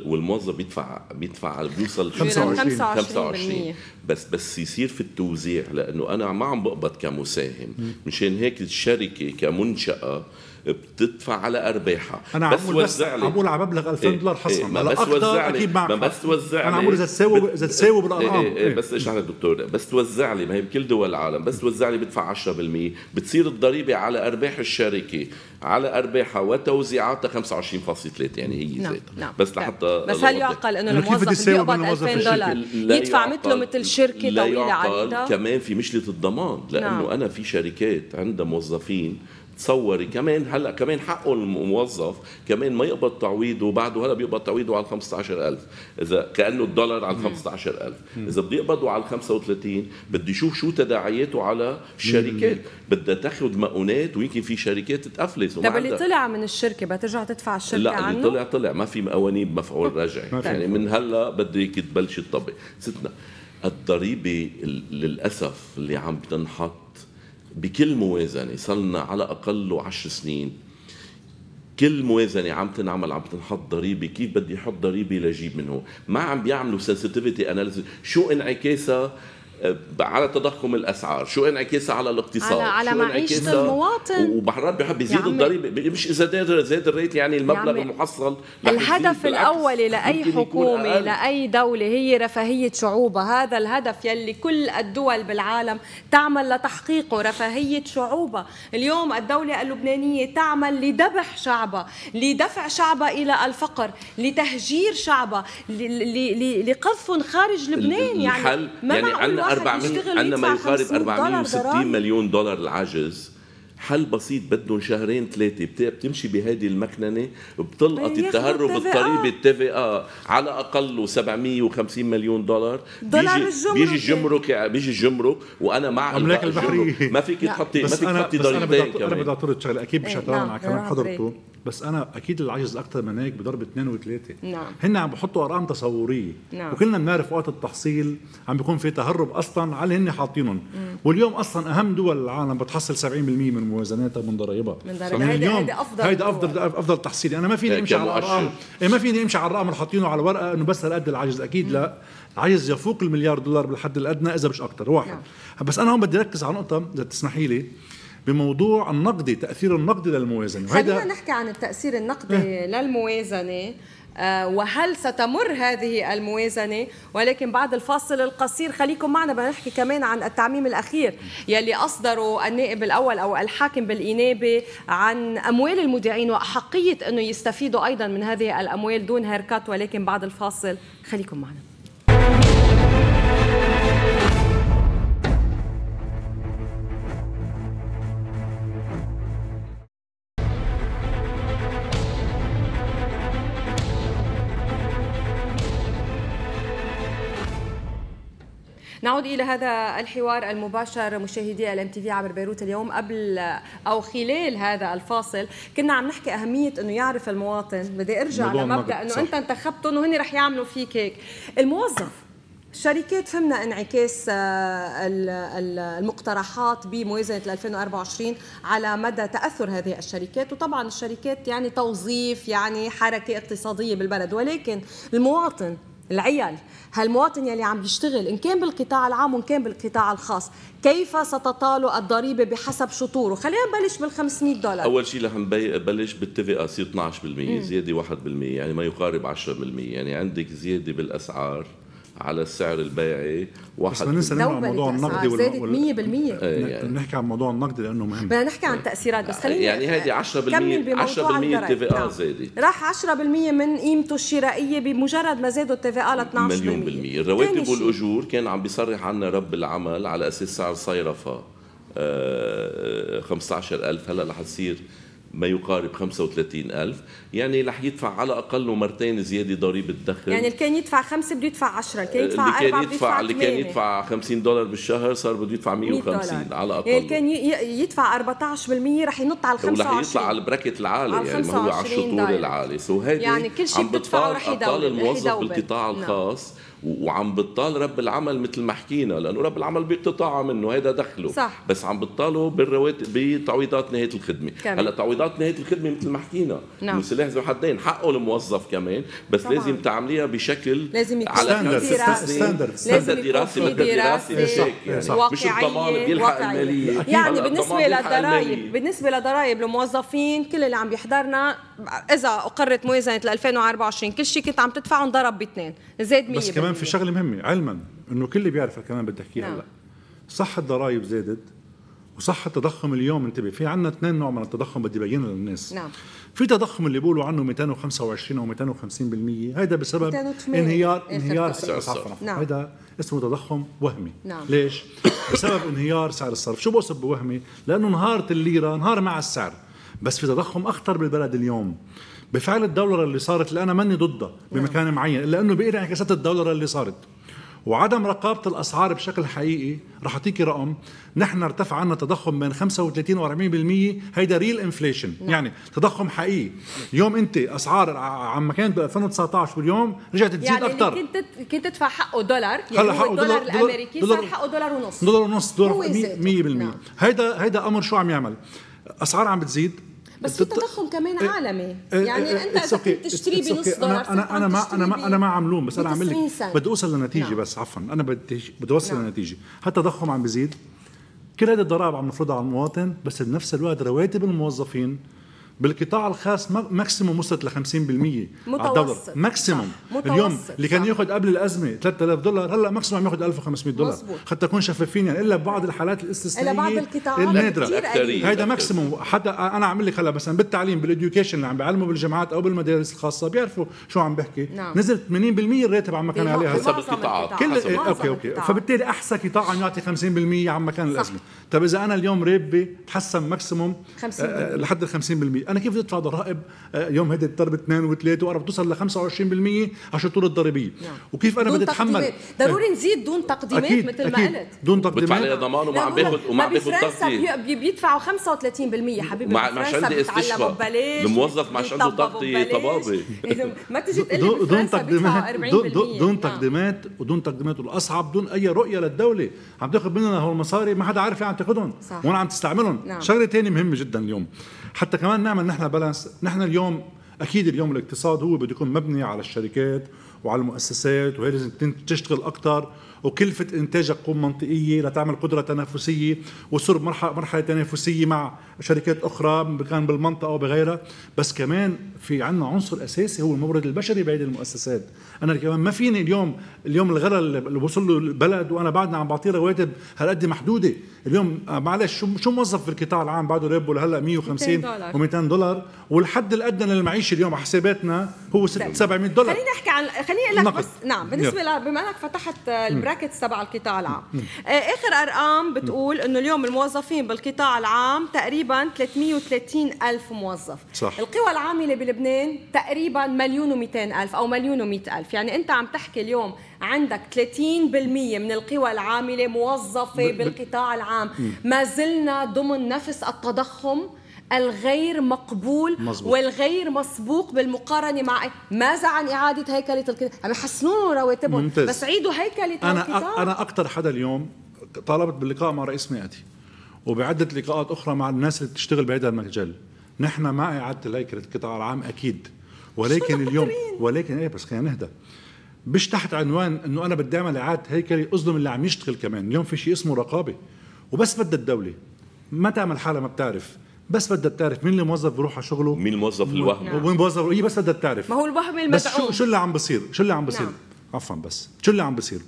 والموظف بيدفع بيدفع بيوصل 25 25 بس بس يصير في التوزيع لانه انا ما عم بقبض كمساهم مشان هيك الشركه كمنشاه بتدفع على ارباحها انا بس وزع لي عم على مبلغ 2000 إيه. دولار حصرا إيه. ما بس وزع لي ما بس توزع لي عم اذا تساوي اذا تساوي بالارقام إيه، بس ايش على الدكتور بس توزع لي ما هي بكل دول العالم بس توزع لي بدفع 10% بتصير الضريبه على ارباح الشركه على ارباحها وتوزيعاتها 25.3 يعني هي نعم. نعم. بس لحتى نعم. بس هل يعقل انه الموظف اللي بيقبض 2000 دولار يدفع مثله مثل شركه طويله عريضه كمان في مشكله الضمان لانه نعم. انا في شركات عندها موظفين تصوري كمان هلا كمان حقه الموظف كمان ما يقبض تعويضه بعده هلا بيقبض تعويضه على 15000 اذا كانه الدولار على 15000 اذا بده يقبضه على 35 بدي يشوف شو تداعياته على الشركات بدها تاخذ مؤونات ويمكن في شركات تقفلت طب اللي طلع من الشركه بترجع تدفع الشركه لا عنه؟ اللي طلع طلع ما في مقوانين مفعول *laughs* رجعي يعني من هلا بدك تبلش تطبق ستنا الضريبه للاسف اللي عم تنحط بكل موازنه صلنا على أقل عشر سنين كل موازنه عم تنعمل عم تنحط ضريبه كيف بدي احط ضريبه لجيب منه ما عم بيعملوا sensitivity analysis شو انعكاسها على تضخم الاسعار شو انعكاسها على الاقتصاد على, على معيشه المواطن وبحرات بحب يزيد يعني الضريبه مش اذا زاد زاد الريت يعني المبلغ يعني المحصل الهدف الاولي لاي حكومه لاي دوله هي رفاهيه شعوبها هذا الهدف يلي كل الدول بالعالم تعمل لتحقيقه رفاهيه شعوبها اليوم الدوله اللبنانيه تعمل لذبح شعبها لدفع شعبها الى الفقر لتهجير شعبها لقذف خارج لبنان يعني ما يعني 400 عندنا ما يقارب 460 مليون دولار العجز حل بسيط بدهم شهرين ثلاثه بتمشي بهيدي المكننه بتلقط التهرب الطري آه. التفي اه على اقل 750 مليون دولار دولار بيجي الجمرك بيجي الجمرك بيجي الجمرك وانا مع الاملاك البحريه ما فيك تحطي ما فيك تحطي ضريبتين كمان انا بدي اعترض شغله اكيد مش هتعاون على كلام حضرته بس انا اكيد العجز اكثر من هيك بضرب اثنين وثلاثه نعم هن عم بحطوا ارقام تصوريه نعم. وكلنا بنعرف وقت التحصيل عم بيكون في تهرب اصلا على هن حاطينهم واليوم اصلا اهم دول العالم بتحصل 70% من موازناتها من ضرائبها من ضرائبها هيدا افضل هيدا افضل افضل تحصيل انا يعني ما فيني امشي على الارقام إيه، ما فيني امشي على الرقم اللي حاطينه على ورقه انه بس هالقد العجز اكيد لا العجز يفوق المليار دولار بالحد الادنى اذا مش اكثر واحد نعم. بس انا هون بدي ركز على نقطه اذا تسمحي لي بموضوع النقدي تاثير النقدي للموازنه خلينا نحكي عن التاثير النقدي إيه. للموازنه آه، وهل ستمر هذه الموازنة ولكن بعد الفاصل القصير خليكم معنا بنحكي كمان عن التعميم الأخير يلي أصدره النائب الأول أو الحاكم بالإنابة عن أموال المودعين وأحقية أنه يستفيدوا أيضا من هذه الأموال دون هيركات ولكن بعد الفاصل خليكم معنا نعود إلى هذا الحوار المباشر مشاهدي الام تي في عبر بيروت اليوم قبل أو خلال هذا الفاصل كنا عم نحكي أهمية أنه يعرف المواطن بدي أرجع لمبدأ أنه أنت انتخبتهم وهن رح يعملوا فيك هيك الموظف الشركات فهمنا انعكاس آه، المقترحات بموازنه 2024 على مدى تاثر هذه الشركات وطبعا الشركات يعني توظيف يعني حركه اقتصاديه بالبلد ولكن المواطن العيال هالمواطن يلي عم يشتغل إن كان بالقطاع العام وإن كان بالقطاع الخاص كيف ستطال الضريبة بحسب شطوره خلينا نبلش بال 500 دولار أول شيء رح نبلش بالتفقة سي 12% زيادة 1% يعني ما يقارب 10% يعني عندك زيادة بالأسعار على السعر البيعي واحد بس ما ننسى عن موضوع النقدي ولا زادت 100% يعني. بنحكي عن موضوع النقدي لانه مهم بدنا نحكي عن التاثيرات بس خلينا يعني هيدي 10% 10% التي في ار نعم. زادت راح 10% من قيمته الشرائيه بمجرد ما زادوا التي في ار ل 12% مليون بالمية الرواتب والاجور كان عم بيصرح عنا رب العمل على اساس سعر صيرفه 15000 آه، آه، هلا رح تصير ما يقارب 35 ألف يعني رح يدفع على أقل مرتين زيادة ضريبة دخل يعني اللي كان يدفع خمسة بده يدفع 10 اللي كان يدفع اللي كان يدفع اللي كان يدفع 50 دولار بالشهر صار بده يدفع 150 على أقل يعني اللي كان يدفع 14% رح ينط على 25 ورح يطلع على البراكت العالي على يعني ما هو على الشطور العالي سو هيدي يعني كل شيء بتدفعه رح يدور أبطال الموظف بالقطاع نعم. الخاص نعم. وعم بتطال رب العمل مثل ما حكينا لانه رب العمل بيقتطعها منه هذا دخله صح. بس عم بتطاله بالرواتب بتعويضات نهايه الخدمه كمان. هلا تعويضات نهايه الخدمه مثل ما حكينا نعم. سلاح ذو حدين حقه الموظف كمان بس طبعا. لازم تعمليها بشكل لازم يكون على ستاندرد ستاندرد دراسه بدها دراسه مش يعني. الضمان بيلحق الماليه يعني بالنسبه للضرائب بالنسبه لضرائب الموظفين كل اللي عم يحضرنا اذا اقرت موازنه 2024 كل شيء كنت عم تدفعه انضرب باثنين زاد 100 كمان في شغله مهمه علما انه كل بيعرفها كمان بدي احكيها نعم. هلا صح الضرائب زادت وصح التضخم اليوم انتبه في عندنا اثنين نوع من التضخم بدي بينه للناس نعم في تضخم اللي بيقولوا عنه 225 او 250% هذا بسبب انهيار انهيار سعر الصرف نعم. هذا اسمه تضخم وهمي نعم. ليش بسبب انهيار سعر الصرف شو بوصف بوهمي لانه انهارت الليره انهار مع السعر بس في تضخم اخطر بالبلد اليوم بفعل الدولار اللي صارت اللي انا ماني ضدها بمكان معين الا انه بقي انعكاسات الدولار اللي صارت وعدم رقابة الأسعار بشكل حقيقي رح أعطيكي رقم نحن ارتفع عنا تضخم بين 35 و 40% هيدا ريل انفليشن نعم. يعني تضخم حقيقي يوم أنت أسعار عم كانت ب 2019 واليوم رجعت تزيد يعني أكثر يعني كنت كنت تدفع حقه دولار يعني حقه الدولار دولار الأمريكي دولار صار حقه دولار ونص دولار ونص دولار 100% نعم. هيدا هيدا أمر شو عم يعمل أسعار عم بتزيد بس في تضخم كمان إيه، عالمي إيه، يعني إيه، انت اذا كنت تشتري بنص دولار انا انا ما انا ما انا ما لوم بس انا عم لك بدي اوصل لنتيجه نعم. بس عفوا انا بدي بدي اوصل نعم. لنتيجه التضخم عم بزيد كل هذه الضرائب عم نفرضها على المواطن بس بنفس الوقت رواتب الموظفين بالقطاع الخاص ماكسيموم وصلت ل 50% متوسط ماكسيموم اليوم اللي كان ياخذ قبل الازمه 3000 دولار هلا ماكسيموم عم ياخذ 1500 دولار مزبوط. حتى نكون شفافين يعني الا بعض الحالات الاستثنائيه الا بعض القطاعات النادره هيدا ماكسيموم حتى انا عم لك هلا مثلا بالتعليم بالاديوكيشن اللي عم بيعلموا بالجامعات او بالمدارس الخاصه بيعرفوا شو عم بحكي نعم. نزل 80% الراتب عم كان عليها حسب القطاعات كل إيه، اوكي اوكي فبالتالي احسن قطاع عم يعطي 50% عم كان الازمه طب اذا انا اليوم راتبي تحسن ماكسيموم آه، آه، لحد ال 50% انا كيف بدي ادفع ضرائب آه، يوم هيدي الضرب 2 و3 و4 بتوصل ل 25% عشان الشروط الضريبيه نعم. وكيف انا بدي اتحمل آه. ضروري نزيد دون تقديمات أكيد. مثل أكيد. ما قلت دون تقديمات بدفع ضمان وما عم باخذ وما عم باخذ تقديم بيدفعوا 35% حبيبي مع مش عندي استشفاء الموظف مش عنده تغطيه طبابه *laughs* ما تجي تقول لي دون تقديمات دون نعم. تقديمات ودون تقديمات والاصعب دون اي رؤيه للدوله عم تاخذ مننا هول المصاري ما حدا عارف إيه عم تاخذهم وين عم تستعملهم نعم. شغله ثانيه مهمه جدا اليوم حتى كمان نعمل نحن بالانس نحن اليوم اكيد اليوم الاقتصاد هو بده يكون مبني على الشركات وعلى المؤسسات وهي لازم تشتغل اكثر وكلفة إنتاجك تكون منطقية لتعمل قدرة تنافسية وصر مرحلة تنافسية مع شركات أخرى كان بالمنطقة أو بغيرها بس كمان في عنا عنصر أساسي هو المورد البشري بهيدي المؤسسات أنا كمان ما فيني اليوم اليوم الغلا اللي وصل له البلد وأنا بعدنا عم بعطيه رواتب هالقد محدودة اليوم آه، معلش شو شو موظف في القطاع العام بعده ريبو لهلا 150 و200 دولار والحد الادنى للمعيشه اليوم على حساباتنا هو 600 700 طيب. دولار خليني احكي عن خليني اقول لك بس نعم بالنسبه ل... بما انك فتحت البريد البراكتس تبع القطاع العام آه، اخر ارقام بتقول انه اليوم الموظفين بالقطاع العام تقريبا 330 الف موظف صح. القوى العامله بلبنان تقريبا مليون و الف او مليون و الف يعني انت عم تحكي اليوم عندك 30% من القوى العامله موظفه بالقطاع العام ما زلنا ضمن نفس التضخم الغير مقبول مزبوط. والغير مسبوق بالمقارنه مع إيه. ماذا عن اعاده هيكله الكتاب عم يحسنوا رواتبهم ممتاز. بس عيدوا هيكله انا الكتاب. انا اكثر حدا اليوم طالبت باللقاء مع رئيس مئتي وبعده لقاءات اخرى مع الناس اللي بتشتغل بهذا المجال نحن مع اعاده هيكله القطاع العام اكيد ولكن اليوم ولكن ايه بس خلينا نهدى مش تحت عنوان انه انا بدي اعمل اعاده هيكله اظلم اللي عم يشتغل كمان اليوم في شيء اسمه رقابه وبس بدها الدوله ما تعمل حالها ما بتعرف بس بدك تعرف مين الموظف بيروح على شغله مين الموظف الوهم نعم. وين الموظف هي إيه، بس بدك تعرف ما هو الوهم المدعوم بس شو شو اللي عم بصير شو اللي عم نعم. بصير نعم. عفوا بس شو اللي عم بصير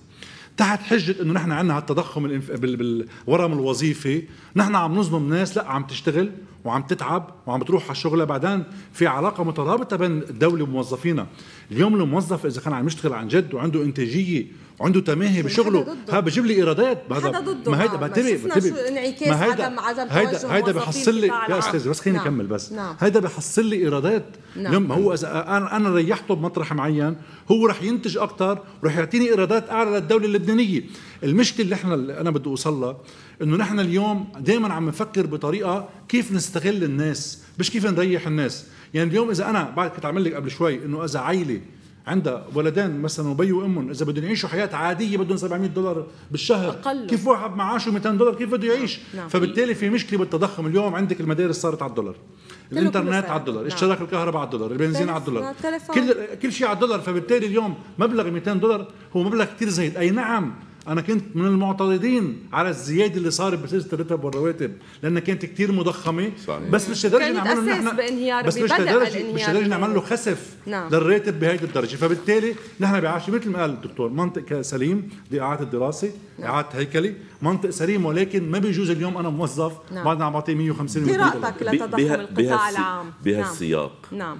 تحت حجه انه نحن عندنا هالتضخم بالورم الوظيفي نحن عم نظلم ناس لا عم تشتغل وعم تتعب وعم تروح على شغلها بعدين في علاقه مترابطه بين الدوله وموظفينا اليوم الموظف اذا كان عم يشتغل عن جد وعنده انتاجيه عنده تماهي بشغله ها بجيب لي ايرادات هذا ضده ما هيدا نعم. ما تبي ما هيدا عدم عدم هيدا هيدا بحصل لي يا استاذ بس خليني نعم. اكمل بس نعم. هيدا بحصل لي ايرادات نعم. هو اذا انا انا ريحته بمطرح معين هو رح ينتج اكثر ورح يعطيني ايرادات اعلى للدوله اللبنانيه المشكله اللي احنا اللي انا بدي اوصل لها انه نحن اليوم دائما عم نفكر بطريقه كيف نستغل الناس مش كيف نريح الناس يعني اليوم اذا انا بعد كنت عامل لك قبل شوي انه اذا عائله عندها ولدان مثلا وبي وامهم اذا بدهم يعيشوا حياه عاديه بدهم 700 دولار بالشهر أقل. كيف واحد معاشه 200 دولار كيف بده يعيش نعم. نعم. فبالتالي في مشكله بالتضخم اليوم عندك المدارس صارت على الدولار الانترنت على الدولار نعم. اشتراك الكهرباء على الدولار البنزين على الدولار كل كل شيء على الدولار فبالتالي اليوم مبلغ 200 دولار هو مبلغ كثير زايد اي نعم انا كنت من المعترضين على الزياده اللي صارت بسلسله الرتب والرواتب لانها كانت كثير مضخمه صحيح. بس مش لدرجه نعمل له بس مش لدرجه مش لدرجه نعمل له خسف نعم. للراتب بهيدي الدرجه فبالتالي نحن بعاش مثل ما قال الدكتور منطق سليم لاعاده الدراسه نعم. اعاده هيكلي منطق سليم ولكن ما بيجوز اليوم انا موظف نعم. بعد عم بعطيه 150 مليون قراءتك لتضخم القطاع العام بهالسياق نعم.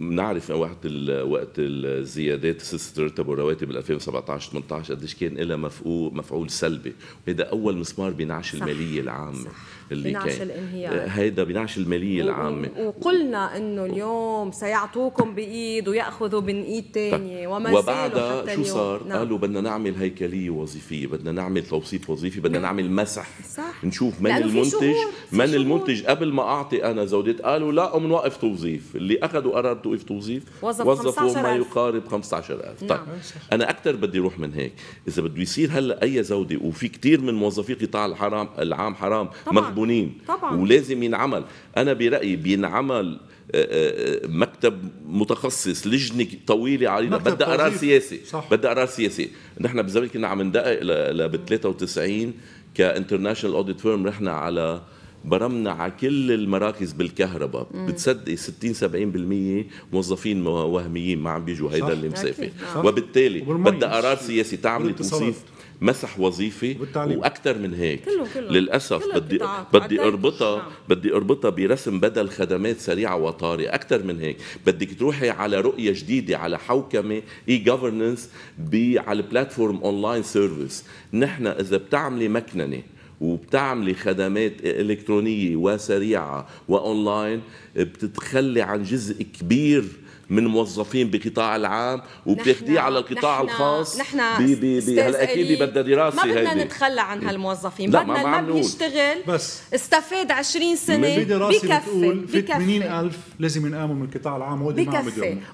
نعرف وقت وقت الزيادات سلسله الرتب والرواتب 2017 18 قديش كان لها مفعول مفعول سلبي هذا اول مسمار بنعش الماليه العامه صح. اللي بنعش كان الانهيار هيدا آه، بنعش الماليه العامه وقلنا انه اليوم سيعطوكم بايد وياخذوا من ايد ثانيه وما وبعدها حتى شو صار؟ نعم. قالوا بدنا نعمل هيكليه وظيفيه، بدنا نعمل توصيف وظيفي، بدنا نعم. نعمل مسح صح. نشوف من المنتج من المنتج قبل ما اعطي انا زودت قالوا لا بنوقف توظيف، اللي اخذوا وارادوا توظيف وظفوا ما يقارب 15000 طيب نعم. انا اكثر بدي اروح من هيك اذا بده يصير هلا اي زوده وفي كثير من موظفي قطاع الحرام العام حرام طبعاً. مغبونين طبعاً. ولازم ينعمل انا برايي بينعمل آه، آه، آه، مكتب متخصص لجنه طويله علينا بدها قرار سياسي بدها قرار سياسي نحن بزمان كنا عم ندقق ب 93 كانترناشونال اوديت فيرم رحنا على برمنا على كل المراكز بالكهرباء بتصدقي 60 70% موظفين وهميين ما عم بيجوا هيدا اللي مسافر آه. وبالتالي بدها قرار سياسي تعمل توصيف مسح وظيفي واكثر من هيك كله كله للاسف كله بدي بدي اربطها نعم. بدي اربطها برسم بدل خدمات سريعه وطارئه اكثر من هيك بدك تروحي على رؤيه جديده على حوكمه اي جوفرنس على البلاتفورم اونلاين سيرفيس نحن اذا بتعملي مكننه وبتعملي خدمات الكترونيه وسريعه واونلاين بتتخلي عن جزء كبير من موظفين بقطاع العام وبتاخديه على القطاع نحن الخاص نحن هلا اكيد بدها دراسه ما بدنا نتخلى عن إيه. هالموظفين بدنا ما, ما بيشتغل بس استفاد 20 سنه بكفي في 80000 لازم ينقاموا من القطاع العام هودي ما عم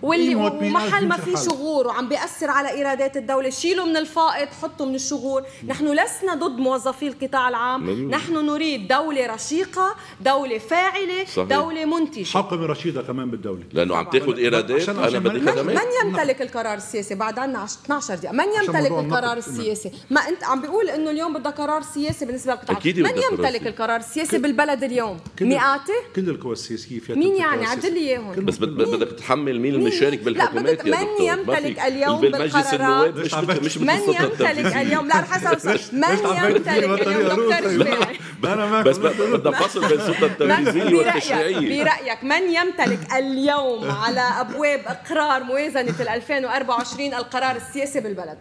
واللي محل ما في شغور وعم بياثر على ايرادات الدوله شيلوا من الفائض حطوا من الشغور نحن لسنا ضد موظفي القطاع العام نحن نريد دوله رشيقه دوله فاعله صحيح. دوله منتجه حقبه رشيده كمان بالدوله لانه عم تاخذ ايرادات خدمات انا بدي خدمات من يمتلك نعم. القرار السياسي بعد عنا 12 دقيقه من يمتلك القرار السياسي ما انت عم بيقول انه اليوم بدها قرار سياسي بالنسبه لقطاع من يمتلك القرار السياسي بالبلد اليوم مئاتي كل القوى السياسيه فيها مين يعني عد لي اياهم بس بدك تحمل مين المشارك بالحكومات لا بدك من يمتلك اليوم بالمجلس النواب مش مش من يمتلك اليوم لا حسب *laughs* من يمتلك اليوم دكتور *laughs* انا بس بدنا فصل بين السلطه التنفيذيه والتشريعيه برايك من يمتلك اليوم على ابواب اقرار موازنه 2024 القرار السياسي بالبلد؟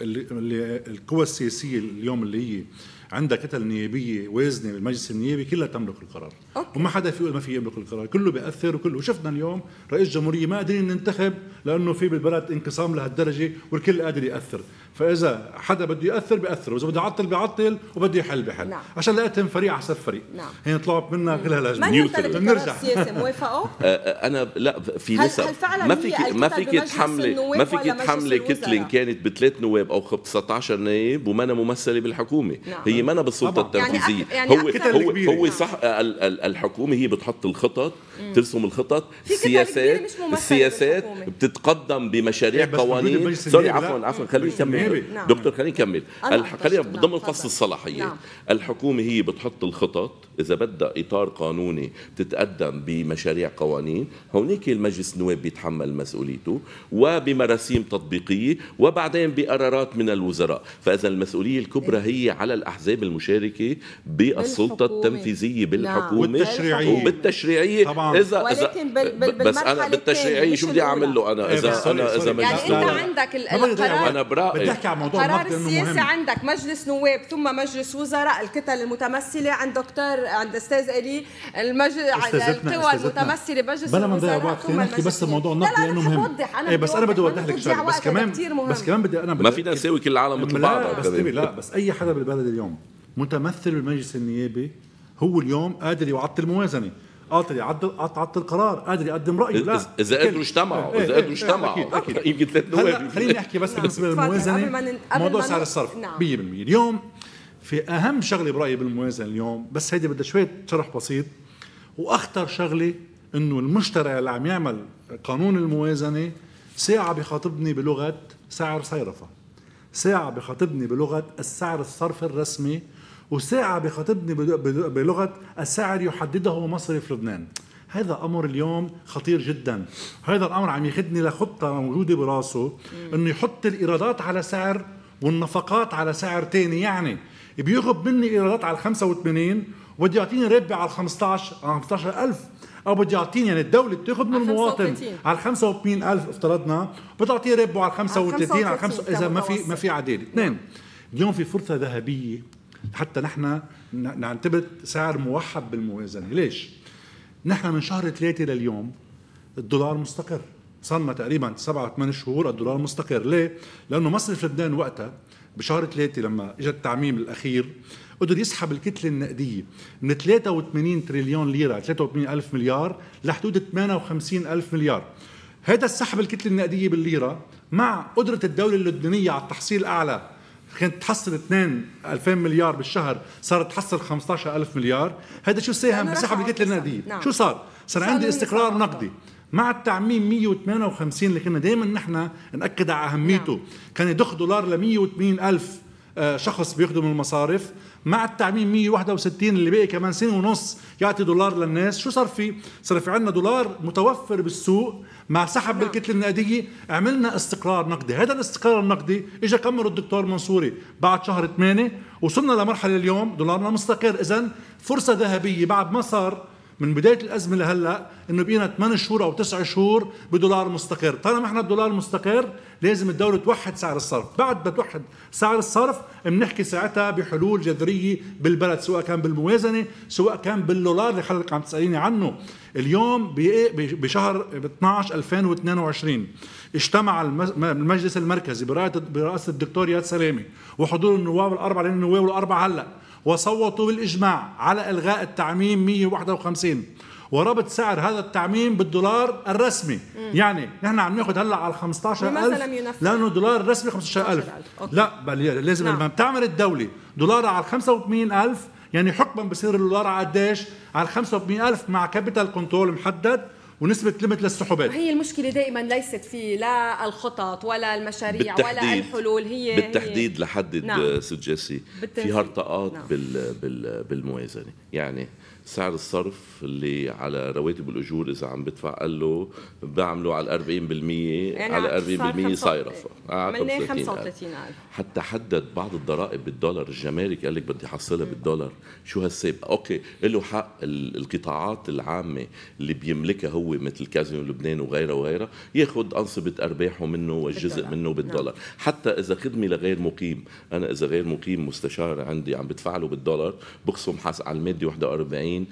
اللي القوى السياسيه اليوم اللي هي عندها كتل نيابيه وازنه بالمجلس النيابي كلها تملك القرار أوكي. وما حدا فيه ما في يملك القرار كله بياثر وكله شفنا اليوم رئيس جمهوريه ما قادرين ننتخب لانه في بالبلد انقسام لهالدرجه والكل قادر ياثر فاذا حدا بده ياثر بياثر واذا بده يعطل بيعطل وبده يحل بحل نعم. عشان لقيتهم فريق على حسب فريق نعم. هي طلعت منا كلها لازم نيوتن بنرجع موافقه أه، أه، انا لا في لسه ما فيك ما فيك تحملي ما فيك تحملي كتله ان كانت بثلاث نواب او 19 نائب وما ممثله بالحكومه نعم. هي ما بالسلطه يعني التنفيذيه يعني يعني هو هو هو صح الحكومه هي بتحط الخطط ترسم الخطط السياسات السياسات بتتقدم بمشاريع إيه، قوانين سوري عفوا عفوا خليني اكمل نعم. دكتور خليني اكمل خلينا ضمن فصل الصلاحيات الحكومه هي بتحط الخطط اذا بدها اطار قانوني بتتقدم بمشاريع قوانين هونيك المجلس النواب بيتحمل مسؤوليته وبمراسيم تطبيقيه وبعدين بقرارات من الوزراء فاذا المسؤوليه الكبرى إيه. هي على الاحزاب المشاركه بالسلطه التنفيذيه بالحكومه نعم. بالتشريعيه وبالتشريعيه طبعا اذا ولكن بال بال بس انا بالتشريعيه شو بدي اعمل له انا اذا إيه انا اذا يعني انت عندك القرار انا برايي بدي احكي عن موضوع القرار السياسي عندك مجلس نواب ثم مجلس وزراء الكتل المتمثله عند دكتور عند استاذ الي المجلس القوى المتمثله بمجلس بلا ما نضيع وقت خلينا نحكي بس موضوع النقد لانه مهم ايه بس انا بدي اوضح لك شغله بس كمان بس كمان بدي انا ما فينا نساوي كل العالم مثل بعضها لا بس اي حدا بالبلد اليوم متمثل بالمجلس النيابي هو اليوم قادر يعطل الموازنه قادر يعدل عطل القرار قادر يقدم رايه لا اذا قدروا اجتمعوا اذا قدروا اجتمعوا إيه، إيه، اكيد يمكن ثلاث نواب خليني احكي بس بالنسبه للموازنه موضوع سعر الصرف 100% نعم. اليوم في اهم شغله برايي بالموازنه اليوم بس هيدي بدها شويه شرح بسيط واخطر شغله انه المشتري اللي عم يعمل قانون الموازنه ساعه بخاطبني بلغه سعر صيرفه ساعه بخاطبني بلغه السعر الصرف الرسمي وساعة بخاطبني بلغة السعر يحدده مصرف لبنان هذا امر اليوم خطير جدا هذا الامر عم يخدني لخطه موجوده براسه انه يحط الايرادات على سعر والنفقات على سعر تاني يعني بياخذ مني ايرادات على 85 وبده يعطيني ربع على 15 عشر 15000 او بده يعطيني يعني الدوله بتاخذ من المواطن على 85000 افترضنا بتعطيه ربعه على 35 على 5 اذا ما في ما في عداله اثنين اليوم في فرصه ذهبيه حتى نحن نعتبر سعر موحد بالموازنه، ليش؟ نحن من شهر ثلاثه لليوم الدولار مستقر صار تقريبا سبعة ثمان شهور الدولار مستقر ليه؟ لأنه مصرف لبنان وقتها بشهر ثلاثة لما اجى التعميم الأخير قدر يسحب الكتلة النقدية من 83 تريليون ليرة 83 ألف مليار لحدود 58 ألف مليار هذا السحب الكتلة النقدية بالليرة مع قدرة الدولة اللبنانية على التحصيل أعلى كانت تحصل 2 2000 مليار بالشهر صارت تحصل 15000 مليار هذا شو ساهم بسحب الكتله النقديه نعم. شو صار صار عندي استقرار نقدي مع التعميم 158 اللي كنا دائما نحن ناكد على اهميته نعم. كان يضخ دولار ل 180 الف آه، شخص بيخدم المصارف مع التعميم 161 اللي باقي كمان سنه ونص يعطي دولار للناس شو صار في صار في عندنا دولار متوفر بالسوق مع سحب نعم. الكتله النقديه عملنا استقرار نقدي هذا الاستقرار النقدي اجى كمره الدكتور منصوري بعد شهر 8 وصلنا لمرحله اليوم دولارنا مستقر اذا فرصه ذهبيه بعد ما صار من بدايه الازمه لهلا انه بقينا 8 شهور او 9 شهور بدولار مستقر، طالما احنا الدولار مستقر لازم الدوله توحد سعر الصرف، بعد ما توحد سعر الصرف بنحكي ساعتها بحلول جذريه بالبلد سواء كان بالموازنه، سواء كان بالدولار اللي حضرتك عم تساليني عنه، اليوم بشهر 12 2022 اجتمع المجلس المركزي برئاسه الدكتور ياد سلامه وحضور النواب الاربعه لان النواب الاربعه هلا وصوتوا بالإجماع على إلغاء التعميم 151 وربط سعر هذا التعميم بالدولار الرسمي مم. يعني نحن عم ناخذ هلا على 15000 لانه الدولار الرسمي 15000 لا بل لازم نعم. لما بتعمل الدوله دولار على 85000 يعني حكما بصير الدولار على قديش على 85000 مع كابيتال كنترول محدد ونسبه لمت للسحوبات هي المشكله دائما ليست في لا الخطط ولا المشاريع ولا الحلول هي بالتحديد هي لحد نعم. سجاسي في هرطقات نعم. بال بال بالموازنه يعني سعر الصرف اللي على رواتب الاجور اذا عم بدفع قال له بعمله على 40% يعني على 40% صايره آه، عملناه 35000 حتى حدد بعض الضرائب بالدولار الجمارك قال لك بدي احصلها بالدولار شو هالسابق اوكي له حق القطاعات العامه اللي بيملكها هو مثل كازينو لبنان وغيرها وغيرها ياخذ انصبه ارباحه منه بالدولار. منه بالدولار نعم. حتى اذا خدمه لغير مقيم انا اذا غير مقيم مستشار عندي عم بدفع له بالدولار بخصم حس على الماده 41 سنين 7.5%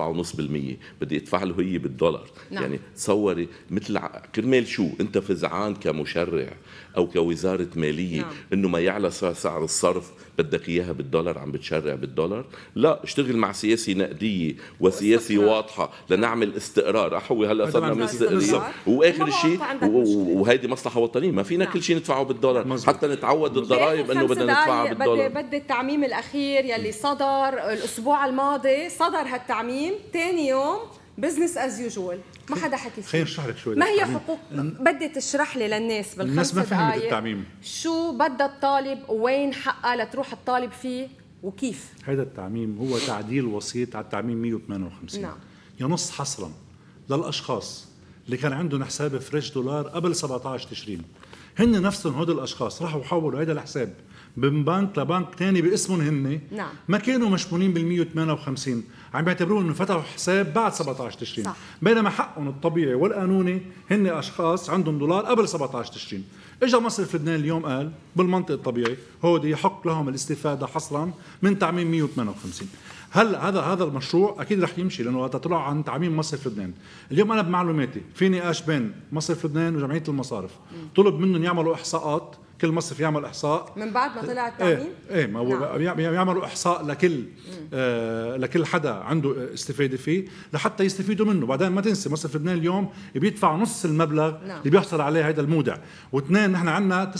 آه، آه، بدي ادفع له هي بالدولار نعم. يعني تصوري مثل كرمال شو انت فزعان كمشرع او كوزاره ماليه نعم. انه ما يعلى سعر الصرف بدك اياها بالدولار عم بتشرع بالدولار لا اشتغل مع سياسي نقديه وسياسي واضحه لنعمل استقرار احوي هلا صرنا مستقرين واخر شيء وهيدي مصلحه وطنيه ما فينا نعم. كل شيء ندفعه بالدولار مزبوط. حتى نتعود الضرائب انه بدنا ندفعها بالدولار بدي التعميم الاخير يلي صدر الاسبوع الماضي صدر هالتعميم ثاني يوم بزنس از يوجوال ما حدا حكي فيه خير شرح شوي ما هي حقوق بدي تشرح لي للناس بالخمس الناس ما فهمت التعميم شو بدها الطالب وين حقها لتروح الطالب فيه وكيف هذا التعميم هو تعديل وسيط على التعميم 158 نعم ينص حصرا للاشخاص اللي كان عندهم حساب فريش دولار قبل 17 تشرين هن نفسهم هدول الاشخاص راحوا حولوا هذا الحساب من بنك لبنك ثاني باسمهم هن نعم. ما كانوا مشمولين بال 158 عم بيعتبروهم انه فتحوا حساب بعد 17 تشرين صح. بينما حقهم الطبيعي والقانوني هن اشخاص عندهم دولار قبل 17 تشرين اجى مصرف لبنان اليوم قال بالمنطق الطبيعي هودي يحق لهم الاستفاده حصرا من تعميم 158 هلا هذا هذا المشروع اكيد رح يمشي لانه وقت طلع عن تعميم مصرف لبنان اليوم انا بمعلوماتي في نقاش بين مصرف لبنان وجمعيه المصارف طلب منهم يعملوا احصاءات كل مصرف يعمل احصاء من بعد ما طلع إيه، التعميم ايه, ايه ما هو نعم. يعملوا احصاء لكل آه لكل حدا عنده استفاده فيه لحتى يستفيدوا منه بعدين ما تنسي مصرف لبنان اليوم بيدفع نص المبلغ نعم. اللي بيحصل عليه هذا المودع واثنين نحن عندنا 9.1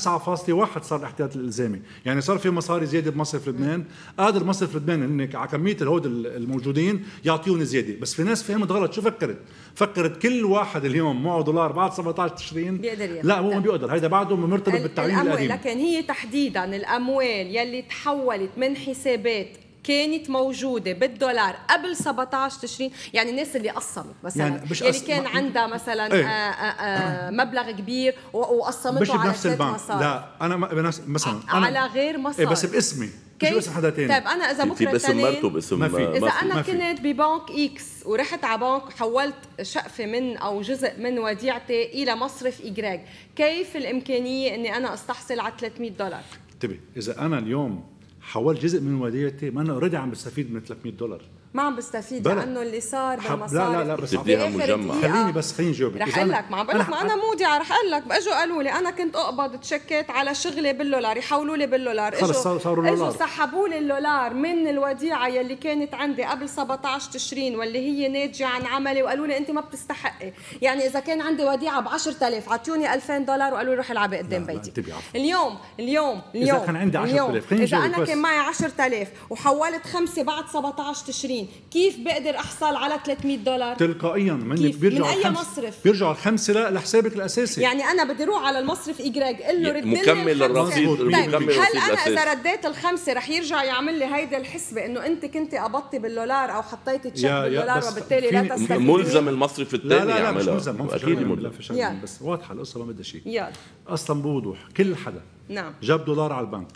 صار الاحتياط الالزامي يعني صار في مصاري زياده بمصرف لبنان قادر مصرف لبنان انك على كميه الهود الموجودين يعطيهم زياده بس في ناس فهمت غلط شو فكرت فكرت كل واحد اليوم معه دولار بعد 17 تشرين بيقدر لا هو ما بيقدر هذا بعده مرتبط بالتعليم الاموال لكن هي تحديدا الاموال يلي تحولت من حسابات كانت موجوده بالدولار قبل 17 تشرين يعني الناس اللي قسمت مثلا يعني مش يلي كان عندها مثلا ايه؟ آآ آه، آآ آه، آه، مبلغ كبير وقسمته على بنفس البنك لا انا بنفس مثلا على أنا غير مصاري ايه بس باسمي كيف باسم حدا تاني طيب انا اذا بكره باسم مرته باسم ما في اذا انا كنت ببنك اكس ورحت على بنك حولت شقفه من او جزء من وديعتي الى مصرف ايجراج كيف الامكانيه اني انا استحصل على 300 دولار انتبه اذا انا اليوم حولت جزء من وديعتي ما انا اوريدي عم بستفيد من 300 دولار ما عم بستفيد لانه اللي صار بالمصاري لا لا لا بس بديها مجمع خليني بس خليني جاوبك رح اقول لك ما عم بقول لك ما انا مودعه رح اقول لك اجوا قالوا لي انا كنت اقبض تشكيت على شغلي بالدولار يحولوا لي بالدولار اجوا اجوا سحبوا لي اللولار من الوديعه يلي كانت عندي قبل 17 تشرين واللي هي ناتجه عن عملي وقالوا لي انت ما بتستحقي يعني اذا كان عندي وديعه ب 10000 عطوني 2000 دولار وقالوا لي روح العبي قدام بيتي اليوم اليوم اليوم اذا كان عندي 10000 اذا انا كان معي 10000 وحولت خمسه بعد 17 تشرين ماشيين كيف بقدر احصل على 300 دولار تلقائيا من بيرجعوا من اي الخمس... مصرف بيرجعوا الخمسه لحسابك الاساسي يعني انا بدي اروح على المصرف ايجريك قل له رد مكمل الرصيد طيب هل انا اذا رديت الخمسه رح يرجع يعمل لي هيدي الحسبه انه انت كنت قبضتي بالدولار او حطيتي تشيك بالدولار وبالتالي لا تستفيد ملزم المصرف الثاني لا لا لا مش ملزم اكيد ملزم بس واضحه القصه ما بدها شيء اصلا بوضوح كل حدا نعم جاب دولار على البنك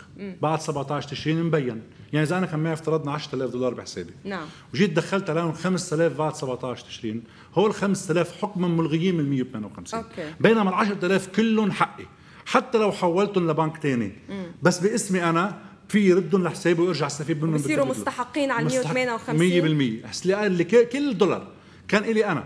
بعد 17 تشرين مبين يعني اذا انا كان معي افترضنا 10000 دولار بحسابي نعم وجيت دخلت عليهم 5000 بعد 17 تشرين هو ال 5000 حكما ملغيين من 158 أوكي. بينما ال 10000 كلهم حقي حتى لو حولتهم لبنك ثاني بس باسمي انا في يردهم لحسابي وارجع استفيد منهم بصيروا مستحقين على 158 100% اللي كل دولار كان إلي انا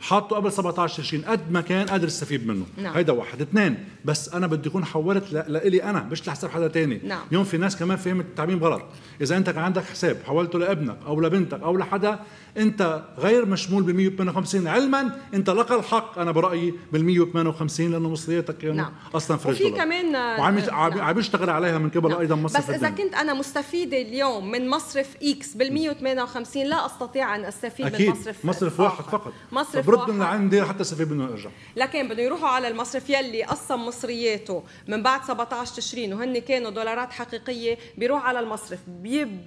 حاطه قبل 17 تشرين قد ما كان قادر استفيد منه نعم. هيدا واحد اثنين بس انا بدي اكون حولت لإلي انا مش لحساب حدا تاني نعم. يوم في ناس كمان فهمت التعميم غلط اذا انت كان عندك حساب حولته لابنك او لبنتك او لحدا انت غير مشمول ب 158 علما انت لك الحق انا برايي بال 158 لانه مصرياتك كانوا يعني نعم. اصلا فريش وفي كمان وعم آه، نعم. يشتغل عليها من قبل نعم. ايضا مصرف بس اذا كنت انا مستفيده اليوم من مصرف اكس بال 158 لا استطيع ان استفيد أكيد. من مصرف مصرف واحد فقط مصرف من لعندي حتى استفيد منهم ارجع لكن بده يروحوا على المصرف يلي قسم مصرياته من بعد 17 تشرين وهن كانوا دولارات حقيقيه بيروح على المصرف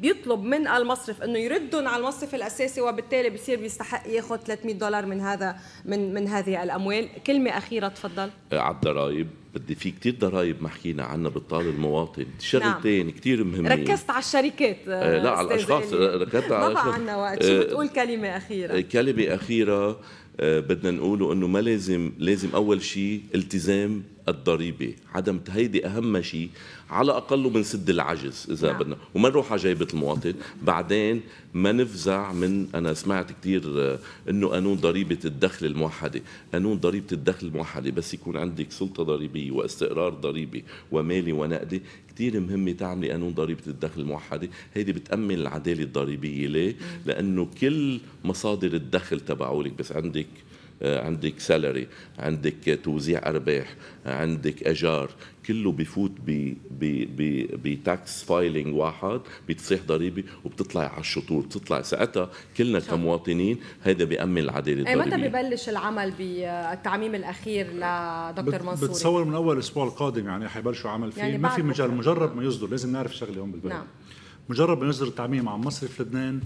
بيطلب من المصرف انه يردهم على المصرف الاساسي وبالتالي بصير بيستحق ياخذ 300 دولار من هذا من من هذه الاموال كلمه اخيره تفضل على الضرائب بدي في كتير ضرائب ما حكينا عنها بالطال المواطن شغلتين نعم. كتير مهمين ركزت على الشركات آه لا على الاشخاص آه، ركزت على الأشخاص ما عندنا وقت شو آه، بتقول كلمه اخيره آه، كلمه اخيره آه بدنا نقوله انه ما لازم لازم اول شيء التزام الضريبه عدم هيدي اهم شيء على اقله بنسد العجز اذا نعم. بدنا وما نروح على جيبه المواطن بعدين ما نفزع من انا سمعت كثير آه، انه قانون ضريبه الدخل الموحده قانون ضريبه الدخل الموحده بس يكون عندك سلطه ضريبيه واستقرار ضريبي ومالي ونقدي كثير مهمة تعملي قانون ضريبة الدخل الموحدة هيدي بتأمن العدالة الضريبية ليه؟ لأنه كل مصادر الدخل تبعولك بس عندك آه، عندك سالري عندك توزيع أرباح عندك أجار كله بفوت ب ب بتاكس فايلينج واحد بتصيح ضريبه وبتطلع على الشطور بتطلع ساعتها كلنا كمواطنين هذا بيأمن العداله إيه، الضريبيه متى ببلش العمل بالتعميم الاخير لدكتور منصور بتصور من اول الاسبوع القادم يعني حيبلشوا عمل فيه يعني ما في مجال مجرد ما يصدر لازم نعرف شغله هون بالبلد نعم. مجرد ما يصدر التعميم عن مصرف لبنان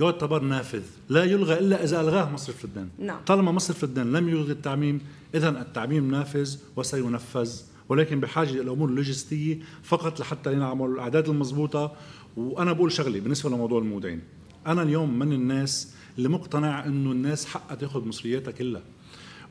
يعتبر نافذ لا يلغى الا اذا الغاه مصرف لبنان نعم. طالما مصرف لبنان لم يلغي التعميم اذا التعميم نافذ وسينفذ ولكن بحاجه للامور اللوجستيه فقط لحتى نعمل الاعداد المضبوطه وانا بقول شغله بالنسبه لموضوع المودعين انا اليوم من الناس اللي مقتنع انه الناس حقها تاخذ مصرياتها كلها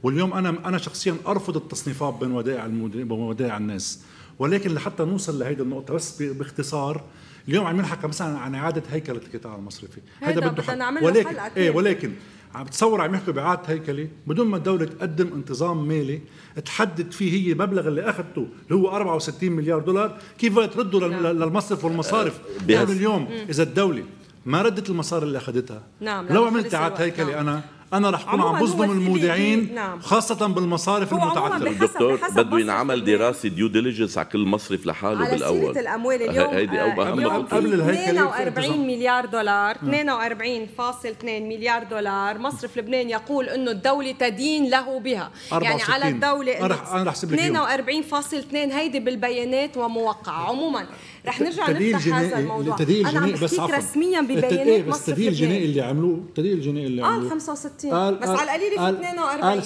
واليوم انا انا شخصيا ارفض التصنيفات بين ودائع ودائع الناس ولكن لحتى نوصل لهيدي النقطه بس باختصار اليوم عم نحكى مثلا عن اعاده هيكله القطاع المصرفي هذا إيه، بده حق ولكن ايه ولكن عم بتصور عم يحكوا باعاده هيكله بدون ما الدوله تقدم انتظام مالي تحدد فيه هي المبلغ اللي اخذته اللي هو 64 مليار دولار كيف بدها ترده نعم. للمصرف والمصارف نحن آه، اليوم اذا الدوله ما ردت المصاري اللي اخذتها نعم لو نعم، عملت اعاده هيكله نعم. انا انا رح اكون عم بصدم المودعين نعم. خاصه بالمصارف المتعثره الدكتور بده ينعمل دراسه ديو ديليجنس على كل مصرف لحاله بالاول على الاموال اليوم هيدي او آه، اهم قبل الهيكل 42 مليار دولار 42.2 نعم. مليار دولار مصرف لبنان يقول انه الدوله تدين له بها يعني على الدوله انا رح اسيب لك 42.2 هيدي بالبيانات وموقعه عموما رح نرجع نفتح هذا الموضوع التدقيق الجنائي بس عفوا رسميا ببيانات إيه بس التدقيق الجنائي اللي عملوه التدقيق الجنائي اللي عملوه قال 65 قال بس على القليل في 42 قال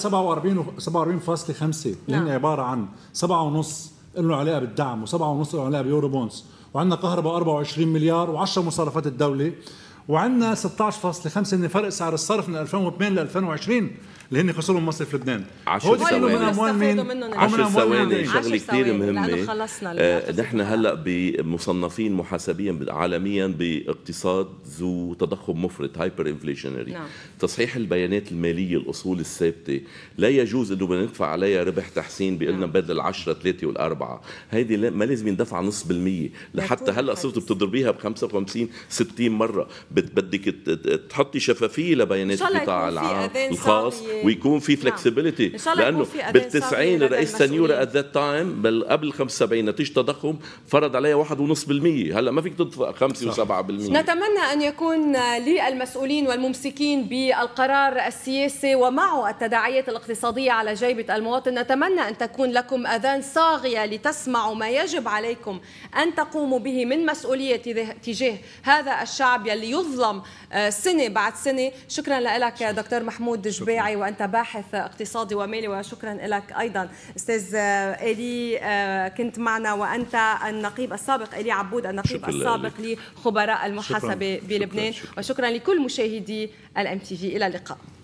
47 47.5 اللي هن عباره عن 7 ونص له علاقه بالدعم و7 ونص له علاقه بيورو بونز وعندنا كهرباء 24 مليار و10 مصارفات الدوله وعندنا 16.5 من فرق سعر الصرف من 2008 ل 2020 اللي هن خسروا مصر في لبنان عشر ثواني عشر ثواني شغله كثير مهمه خلصنا آه، نحن هلا بمصنفين محاسبيا عالميا باقتصاد ذو تضخم مفرط هايبر انفليشنري نعم. تصحيح البيانات الماليه الاصول الثابته لا يجوز انه بدنا ندفع عليها ربح تحسين بقلنا نعم. بدل ال10 3 وال4 هيدي ما لازم يندفع نص بالميه لحتى هلا صرتوا بتضربيها ب 55 60 مره بدك تحطي شفافيه لبيانات القطاع العام الخاص ويكون في فلكسبيتي نعم. لانه بال90 رئيس سنيورا ات ذات تايم قبل 75 نتيجه تضخم فرض عليها 1.5% هلا ما فيك تدفع 5 و7% نتمنى ان يكون للمسؤولين والممسكين بالقرار السياسي ومعه التداعيات الاقتصاديه على جيبه المواطن نتمنى ان تكون لكم اذان صاغيه لتسمعوا ما يجب عليكم ان تقوموا به من مسؤوليه تجاه هذا الشعب يلي يظلم آه، سنه بعد سنه شكرا لك يا دكتور محمود جباعي وانت باحث اقتصادي ومالي وشكرا لك ايضا استاذ الي آه، كنت معنا وانت النقيب السابق الي عبود النقيب السابق لخبراء المحاسبه بلبنان وشكرا لكل مشاهدي الام تي في الى اللقاء